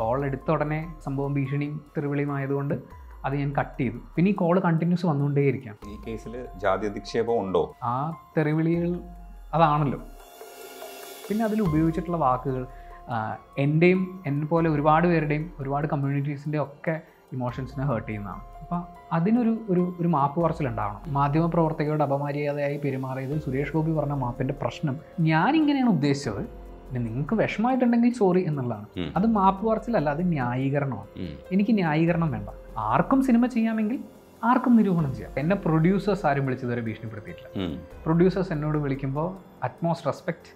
call എടുത്ത ഉടനെ സംഭവം ഭീഷണിയും തെറിവിളിയും ആയതുകൊണ്ട് അത് ഞാൻ കട്ട് ചെയ്തു പിന്നെ ഈ കോൾ കണ്ടിന്യൂസ് വന്നുകൊണ്ടേയിരിക്കാം ഈ കേസിൽ ജാതി അധിക്ഷേപം ഉണ്ടോ ആ തെറിവിളികൾ അതാണല്ലോ പിന്നെ അതിൽ ഉപയോഗിച്ചിട്ടുള്ള വാക്കുകൾ എൻ്റെയും എന്നെ പോലെ ഒരുപാട് പേരുടെയും ഒരുപാട് കമ്മ്യൂണിറ്റീസിൻ്റെ ഒക്കെ ഇമോഷൻസിനെ ഹേർട്ട് ചെയ്യുന്നതാണ് അപ്പോൾ അതിനൊരു ഒരു ഒരു മാപ്പ് പറച്ചിലുണ്ടാവണം പ്രവർത്തകരുടെ അപമര്യാദയായി പെരുമാറിയതിൽ സുരേഷ് ഗോപി പറഞ്ഞ മാപ്പിൻ്റെ പ്രശ്നം ഞാൻ ഇങ്ങനെയാണ് ഉദ്ദേശിച്ചത് പിന്നെ നിങ്ങൾക്ക് വിഷമമായിട്ടുണ്ടെങ്കിൽ സോറി എന്നുള്ളതാണ് അത് മാപ്പ് പറച്ചിലല്ല അത് ന്യായീകരണമാണ് എനിക്ക് ന്യായീകരണം വേണ്ട ആർക്കും സിനിമ ചെയ്യാമെങ്കിൽ ആർക്കും നിരൂപണം ചെയ്യാം എന്നെ പ്രൊഡ്യൂസേഴ്സ് ആരും വിളിച്ചതുവരെ ഭീഷണിപ്പെടുത്തിയിട്ടില്ല പ്രൊഡ്യൂസേഴ്സ് എന്നോട് വിളിക്കുമ്പോൾ അറ്റ്മോസ്റ്റ് റെസ്പെക്റ്റ്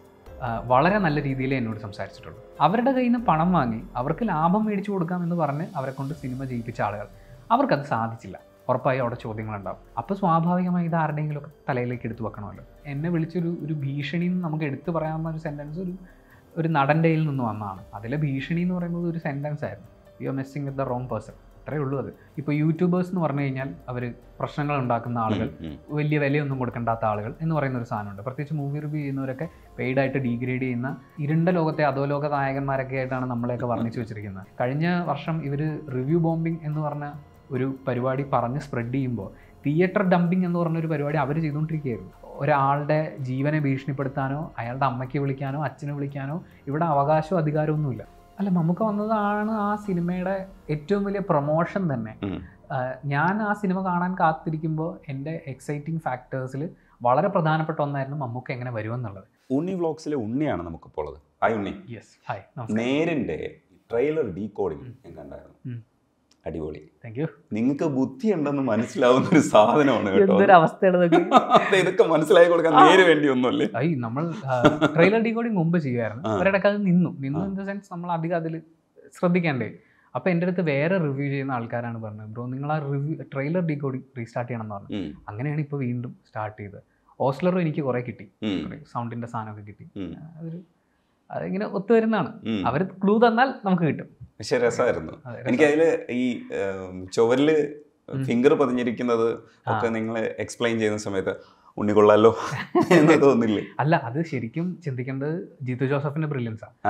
വളരെ നല്ല രീതിയിൽ എന്നോട് സംസാരിച്ചിട്ടുള്ളൂ അവരുടെ കയ്യിൽ നിന്ന് പണം വാങ്ങി അവർക്ക് ലാഭം മേടിച്ചു കൊടുക്കാം എന്ന് പറഞ്ഞ് അവരെ കൊണ്ട് സിനിമ ചെയ്യിപ്പിച്ച ആളുകൾ അവർക്കത് സാധിച്ചില്ല ഉറപ്പായി അവിടെ ചോദ്യങ്ങളുണ്ടാവും അപ്പോൾ സ്വാഭാവികമായി ഇത് ഒക്കെ തലയിലേക്ക് എടുത്തു വെക്കണമല്ലോ എന്നെ വിളിച്ചൊരു ഒരു ഭീഷണി നമുക്ക് എടുത്തു പറയാവുന്ന ഒരു സെൻറ്റൻസ് ഒരു ഒരു നടൻ്റെ കയ്യിൽ നിന്ന് വന്നതാണ് അതിലെ ഭീഷണി എന്ന് പറയുന്നത് ഒരു സെൻറ്റൻസ് ആയിരുന്നു you are messing with the wrong person അത്രേ ഉള്ളൂ അത് ഇപ്പോൾ യൂട്യൂബേഴ്സ് എന്ന് പറഞ്ഞു കഴിഞ്ഞാൽ അവർ പ്രശ്നങ്ങൾ ഉണ്ടാക്കുന്ന ആളുകൾ വലിയ വിലയൊന്നും കൊടുക്കേണ്ടാത്ത ആളുകൾ എന്ന് പറയുന്ന ഒരു സാധനമുണ്ട് പ്രത്യേകിച്ച് മൂവി റിവ്യൂ ചെയ്യുന്നവരൊക്കെ പെയ്ഡായിട്ട് ഡീഗ്രേഡ് ചെയ്യുന്ന ഇരുണ്ട ലോകത്തെ അധോലോക നായകന്മാരൊക്കെ ആയിട്ടാണ് നമ്മളെയൊക്കെ വർണ്ണിച്ചു വെച്ചിരിക്കുന്നത് കഴിഞ്ഞ വർഷം ഇവർ റിവ്യൂ ബോംബിംഗ് എന്ന് പറഞ്ഞ ഒരു പരിപാടി പറഞ്ഞ് സ്പ്രെഡ് ചെയ്യുമ്പോൾ തിയേറ്റർ ഡംപിംഗ് എന്ന് പറഞ്ഞൊരു പരിപാടി അവർ ചെയ്തുകൊണ്ടിരിക്കുകയായിരുന്നു ഒരാളുടെ ജീവനെ ഭീഷണിപ്പെടുത്താനോ അയാളുടെ അമ്മയ്ക്ക് വിളിക്കാനോ അച്ഛനെ വിളിക്കാനോ ഇവിടെ അവകാശവും അധികാരമൊന്നുമില്ല അല്ല നമുക്ക് വന്നതാണ് ആ സിനിമയുടെ ഏറ്റവും വലിയ പ്രൊമോഷൻ തന്നെ ഞാൻ ആ സിനിമ കാണാൻ കാത്തിരിക്കുമ്പോൾ എൻ്റെ എക്സൈറ്റിംഗ് ഫാക്ടേഴ്സിൽ വളരെ പ്രധാനപ്പെട്ട ഒന്നായിരുന്നു മമ്മൂക്ക എങ്ങനെ വരുമെന്നുള്ളത് ഉണ്ണി വ്ളോഗ്സിലെ ഉണ്ണിയാണ് നമുക്കിപ്പോൾ ഉള്ളത് ഹായ് ഉണ്ണി യെസ് ഹായ് നേരിൻ്റെ ട്രെയിലർ ഡീകോഡിംഗ് ഞാൻ കണ്ടായിരുന്നു അടിപൊളി താങ്ക് യു നിങ്ങൾക്ക് ബുദ്ധി ഉണ്ടെന്ന് മനസ്സിലാവുന്ന ഒരു സാധനമാണ് കേട്ടോ അവസ്ഥയാണ് ഇതൊക്കെ മനസ്സിലാക്കി കൊടുക്കാൻ നേരെ വേണ്ടി ഒന്നുമല്ലേ നമ്മൾ ട്രെയിലർ ഡീകോഡിങ് മുമ്പ് ചെയ്യുമായിരുന്നു ഒരിടക്ക് അത് നിന്നു നിന്നു ഇൻ ദ സെൻസ് നമ്മൾ അധികം അതിൽ ശ്രദ്ധിക്കണ്ടേ അപ്പോൾ എൻ്റെ അടുത്ത് വേറെ റിവ്യൂ ചെയ്യുന്ന ആൾക്കാരാണ് പറഞ്ഞത് ബ്രോ നിങ്ങൾ ആ റിവ്യൂ ട്രെയിലർ ഡീകോഡിങ് റീസ്റ്റാർട്ട് ചെയ്യണം എന്ന് പറഞ്ഞു അങ്ങനെയാണ് ഇപ്പൊ വീണ്ടും സ്റ്റാർട്ട് ചെയ്തത് ഓസ്ലറും എനിക്ക് കുറെ കിട്ടി സൗണ്ടിൻ്റെ സാധനമൊക്കെ കിട്ടി അതൊരു അതിങ്ങനെ ഒത്തുവരുന്നതാണ് അവർ ക്ലൂ തന്നാൽ നമുക്ക് കിട്ടും പക്ഷെ രസമായിരുന്നു എനിക്കതിൽ ഈ ചുവരില് ഫിംഗർ പതിഞ്ഞിരിക്കുന്നത് ഒക്കെ നിങ്ങൾ എക്സ്പ്ലെയിൻ ചെയ്യുന്ന സമയത്ത് ഉണ്ണിക്കൊള്ളാലോ എന്ന് തോന്നില്ലേ അല്ല അത് ശരിക്കും ചിന്തിക്കേണ്ടത് ജീത്തു ജോസഫിന്റെ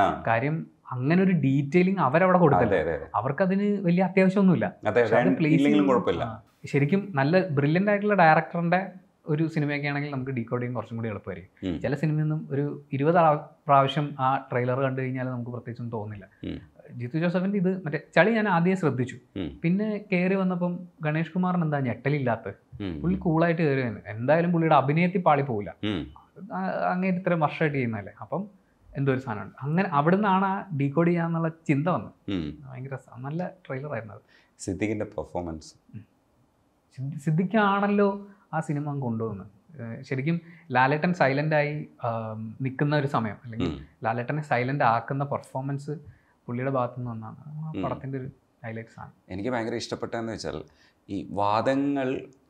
ആണ് കാര്യം അങ്ങനെ ഒരു ഡീറ്റെയിലിംഗ് അവരവിടെ കൊടുക്കല്ലേ അവർക്ക് അതിന് വലിയ അത്യാവശ്യമൊന്നുമില്ല ശരിക്കും നല്ല ബ്രില്യൻ്റ് ആയിട്ടുള്ള ഡയറക്ടറിന്റെ ഒരു സിനിമയൊക്കെ ആണെങ്കിൽ നമുക്ക് ഡീകോഡ് ചെയ്യാൻ കുറച്ചും കൂടി എളുപ്പമായിരിക്കും ചില സിനിമയൊന്നും ഒരു ഇരുപത് പ്രാവശ്യം ആ ട്രെയിലർ കണ്ടു കഴിഞ്ഞാൽ നമുക്ക് പ്രത്യേകിച്ചൊന്നും തോന്നില്ല ജിത്തു ജോസഫിൻ്റെ ഇത് മറ്റേ ചളി ഞാൻ ആദ്യം ശ്രദ്ധിച്ചു പിന്നെ കയറി വന്നപ്പം ഗണേഷ് കുമാറിന് എന്താ ഞെട്ടലില്ലാത്ത പുള്ളി കൂളായിട്ട് കയറി എന്തായാലും പുള്ളിയുടെ അഭിനയത്തിൽ പാളി പോകില്ല അങ്ങനെ ഇത്ര വർഷമായിട്ട് ചെയ്യുന്നതല്ലേ അപ്പം എന്തോ ഒരു സാധനമുണ്ട് അങ്ങനെ അവിടെ നിന്നാണ് ആ ഡീകോഡ് ചെയ്യാന്നുള്ള ചിന്ത വന്നത് ഭയങ്കര നല്ല ട്രെയിലർ ആയിരുന്നു അത് സിദ്ദിഖിന്റെ പെർഫോമൻസ് സിദ്ദിഖാണല്ലോ ആ സിനിമ കൊണ്ടുവന്നത് ശരിക്കും ലാലേട്ടൻ സൈലൻ്റായി നിൽക്കുന്ന ഒരു സമയം അല്ലെങ്കിൽ ലാലേട്ടനെ സൈലൻ്റ് ആക്കുന്ന പെർഫോമൻസ് പുള്ളിയുടെ ഭാഗത്തു നിന്ന് വന്നാണ് ആ പടത്തിൻ്റെ ഒരു ഹൈലൈറ്റ്സ് ആണ് എനിക്ക് ഭയങ്കര ഇഷ്ടപ്പെട്ടതെന്ന് വെച്ചാൽ ഈ വാദങ്ങൾ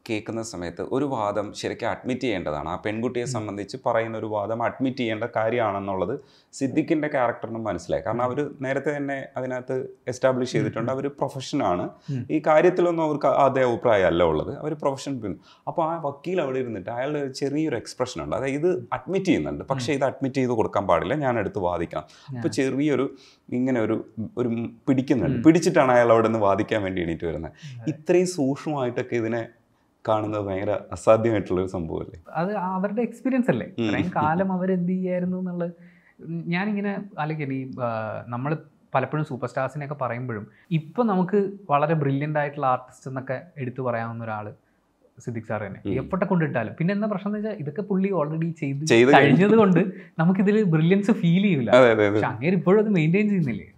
കേൾക്കുന്ന സമയത്ത് ഒരു വാദം ശരിക്കും അഡ്മിറ്റ് ചെയ്യേണ്ടതാണ് ആ പെൺകുട്ടിയെ സംബന്ധിച്ച് പറയുന്ന ഒരു വാദം അഡ്മിറ്റ് ചെയ്യേണ്ട കാര്യമാണെന്നുള്ളത് സിദ്ദിഖിൻ്റെ ക്യാരക്ടറിനും മനസ്സിലായി കാരണം അവർ നേരത്തെ തന്നെ അതിനകത്ത് എസ്റ്റാബ്ലിഷ് ചെയ്തിട്ടുണ്ട് അവർ പ്രൊഫഷനാണ് ഈ കാര്യത്തിലൊന്നും അവർക്ക് അതേ അഭിപ്രായമല്ല ഉള്ളത് അവർ പ്രൊഫഷൻ പിന്നെ അപ്പോൾ ആ വക്കീൽ അവിടെ ഇരുന്നിട്ട് അയാളുടെ ചെറിയൊരു എക്സ്പ്രഷൻ ഉണ്ട് അതായത് ഇത് അഡ്മിറ്റ് ചെയ്യുന്നുണ്ട് പക്ഷേ ഇത് അഡ്മിറ്റ് ചെയ്ത് കൊടുക്കാൻ പാടില്ല ഞാൻ എടുത്ത് വാദിക്കാം അപ്പോൾ ചെറിയൊരു ഇങ്ങനെ ഒരു ഒരു പിടിക്കുന്നുണ്ട് പിടിച്ചിട്ടാണ് അയാൾ അവിടെ നിന്ന് വാദിക്കാൻ വേണ്ടി എണീറ്റ് വരുന്നത് ഇത്രയും സൂക്ഷ്മമായിട്ടൊക്കെ ഇതിനെ കാണുന്നത് ഭയങ്കര അസാധ്യമായിട്ടുള്ള ഒരു സംഭവമല്ലേ അത് അവരുടെ എക്സ്പീരിയൻസ് അല്ലേ ഇത്രയും കാലം അവരെന്ത് ചെയ്യായിരുന്നു എന്നുള്ളത് ഞാനിങ്ങനെ അല്ലെങ്കിൽ ഈ നമ്മൾ പലപ്പോഴും സൂപ്പർ സ്റ്റാർസിനെയൊക്കെ പറയുമ്പോഴും ഇപ്പം നമുക്ക് വളരെ ബ്രില്യൻ്റ് ആയിട്ടുള്ള ആർട്ടിസ്റ്റ് എന്നൊക്കെ എടുത്തു പറയാവുന്ന ഒരാൾ സിദ്ദിഖ് സാർ തന്നെ എപ്പോഴെ കൊണ്ടിട്ടാലും പിന്നെ എന്താ പ്രശ്നം എന്ന് വെച്ചാൽ ഇതൊക്കെ പുള്ളി ഓൾറെഡി ചെയ്ത് കഴിഞ്ഞത് കൊണ്ട് നമുക്കിതിൽ ബ്രില്യൻസ് ഫീൽ ചെയ്യില്ല പക്ഷെ അങ്ങേര് ഇപ്പോഴും അത് മെയിൻറ്റെയിൻ ചെയ്യുന്നില്ലേ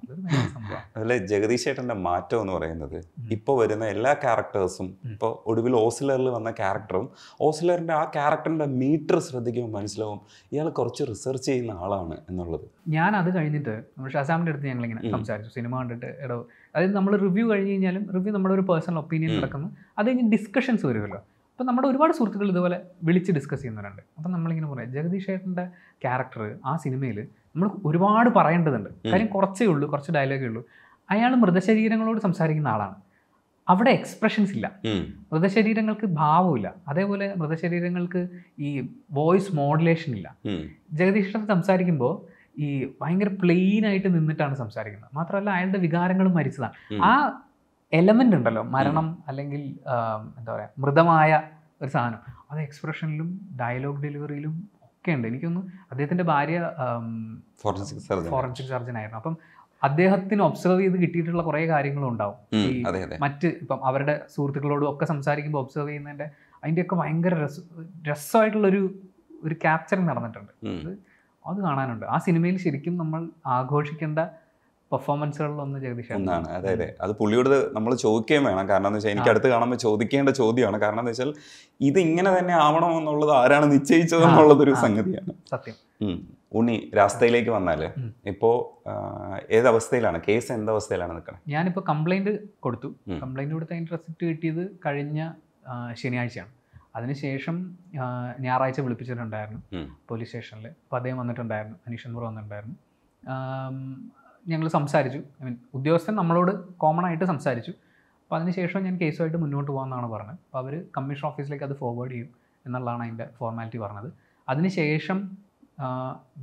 അതിൽ ജഗദീശേട്ടൻ്റെ മാറ്റം എന്ന് പറയുന്നത് ഇപ്പോൾ വരുന്ന എല്ലാ ക്യാരക്ടേഴ്സും ഇപ്പോൾ ഒടുവിൽ ഓസിലറിൽ വന്ന ക്യാരക്ടറും ഓസിലറിന്റെ ആ ക്യാരക്ടറിന്റെ മീറ്റർ ശ്രദ്ധിക്കുമ്പോൾ മനസ്സിലാവും ഇയാൾ കുറച്ച് റിസർച്ച് ചെയ്യുന്ന ആളാണ് എന്നുള്ളത് ഞാൻ അത് കഴിഞ്ഞിട്ട് നമ്മൾ ഷസാമിൻ്റെ അടുത്ത് ഞങ്ങൾ ഇങ്ങനെ സംസാരിച്ചു സിനിമ കണ്ടിട്ട് ഇടവ് അതായത് നമ്മൾ റിവ്യൂ കഴിഞ്ഞ് കഴിഞ്ഞാലും റിവ്യൂ നമ്മുടെ ഒരു പേഴ്സണൽ ഒപ്പീനിയൻ നടക്കുന്നു അത് കഴിഞ്ഞ് ഡിസ്കഷൻസ് വരുമല്ലോ അപ്പം നമ്മുടെ ഒരുപാട് സുഹൃത്തുക്കൾ ഇതുപോലെ വിളിച്ച് ഡിസ്കസ് ചെയ്യുന്നവരുണ്ട് അപ്പം നമ്മളിങ്ങനെ പറയാം ജഗദീഷ് ഏട്ടൻ്റെ ക്യാരക്ടർ ആ സിനിമയിൽ നമ്മൾ ഒരുപാട് പറയേണ്ടതുണ്ട് കാര്യം കുറച്ചേ ഉള്ളൂ കുറച്ച് ഡയലോഗേ ഉള്ളൂ അയാൾ മൃതശരീരങ്ങളോട് സംസാരിക്കുന്ന ആളാണ് അവിടെ എക്സ്പ്രഷൻസ് ഇല്ല മൃതശരീരങ്ങൾക്ക് ഭാവമില്ല അതേപോലെ മൃതശരീരങ്ങൾക്ക് ഈ വോയിസ് മോഡുലേഷൻ ഇല്ല ജഗദീഷ് സംസാരിക്കുമ്പോൾ ഈ ഭയങ്കര പ്ലെയിൻ ആയിട്ട് നിന്നിട്ടാണ് സംസാരിക്കുന്നത് മാത്രമല്ല അയാളുടെ വികാരങ്ങളും മരിച്ചതാണ് ആ എലമെന്റ് ഉണ്ടല്ലോ മരണം അല്ലെങ്കിൽ എന്താ പറയുക മൃതമായ ഒരു സാധനം അത് എക്സ്പ്രഷനിലും ഡയലോഗ് ഡെലിവറിയിലും ഒക്കെ ഉണ്ട് എനിക്കൊന്ന് അദ്ദേഹത്തിൻ്റെ ഭാര്യ ഫോറൻസിക് സർജൻ ഫോറൻസിക് സർജൻ ആയിരുന്നു അപ്പം അദ്ദേഹത്തിന് ഒബ്സർവ് ചെയ്ത് കിട്ടിയിട്ടുള്ള കുറേ കാര്യങ്ങളും ഉണ്ടാവും മറ്റ് ഇപ്പം അവരുടെ സുഹൃത്തുക്കളോടും ഒക്കെ സംസാരിക്കുമ്പോൾ ഒബ്സർവ് ചെയ്യുന്നതിൻ്റെ അതിൻ്റെയൊക്കെ ഭയങ്കര രസ രസമായിട്ടുള്ളൊരു ഒരു ക്യാപ്ചറിങ് നടന്നിട്ടുണ്ട് അത് കാണാനുണ്ട് ആ സിനിമയിൽ ശരിക്കും നമ്മൾ ആഘോഷിക്കേണ്ട പെർഫോമൻസുകളിലൊന്ന് ജഗദീഷ് ഒന്നാണ് അതെ അതെ അത് പുള്ളിയോട് നമ്മൾ ചോദിക്കുകയും വേണം കാരണം എന്ന് വെച്ചാൽ എനിക്ക് അടുത്ത് കാണുമ്പോൾ ചോദിക്കേണ്ട ചോദ്യമാണ് കാരണം എന്ന് വെച്ചാൽ ഇത് ഇങ്ങനെ തന്നെ ആവണം എന്നുള്ളത് ആരാണ് നിശ്ചയിച്ചത് എന്നുള്ളതൊരു സംഗതിയാണ് സത്യം ഉണ്ണി രാസ്തയിലേക്ക് വന്നാല് ഇപ്പോ ഏതവസ്ഥയിലാണ് കേസ് എന്തവസ്ഥയിലാണ് നിൽക്കുന്നത് ഞാനിപ്പോ കംപ്ലൈന്റ് കൊടുത്തു കംപ്ലൈന്റ് കൊടുത്ത് അതിൻ്റെ റെസിപ്റ്റ് കിട്ടിയത് കഴിഞ്ഞ ശനിയാഴ്ചയാണ് അതിനുശേഷം ഞായറാഴ്ച വിളിപ്പിച്ചിട്ടുണ്ടായിരുന്നു പോലീസ് സ്റ്റേഷനിൽ അപ്പോൾ അദ്ദേഹം വന്നിട്ടുണ്ടായിരുന്നു അനീഷ് വന്നിട്ടുണ്ടായിരുന്നു ഞങ്ങൾ സംസാരിച്ചു ഐ മീൻ ഉദ്യോഗസ്ഥൻ നമ്മളോട് കോമൺ ആയിട്ട് സംസാരിച്ചു അപ്പോൾ അതിനുശേഷം ഞാൻ കേസുമായിട്ട് മുന്നോട്ട് പോകാമെന്നാണ് പറഞ്ഞത് അപ്പോൾ അവർ കമ്മീഷൻ ഓഫീസിലേക്ക് അത് ഫോർവേഡ് ചെയ്യും എന്നുള്ളതാണ് അതിൻ്റെ ഫോർമാലിറ്റി പറഞ്ഞത് അതിനുശേഷം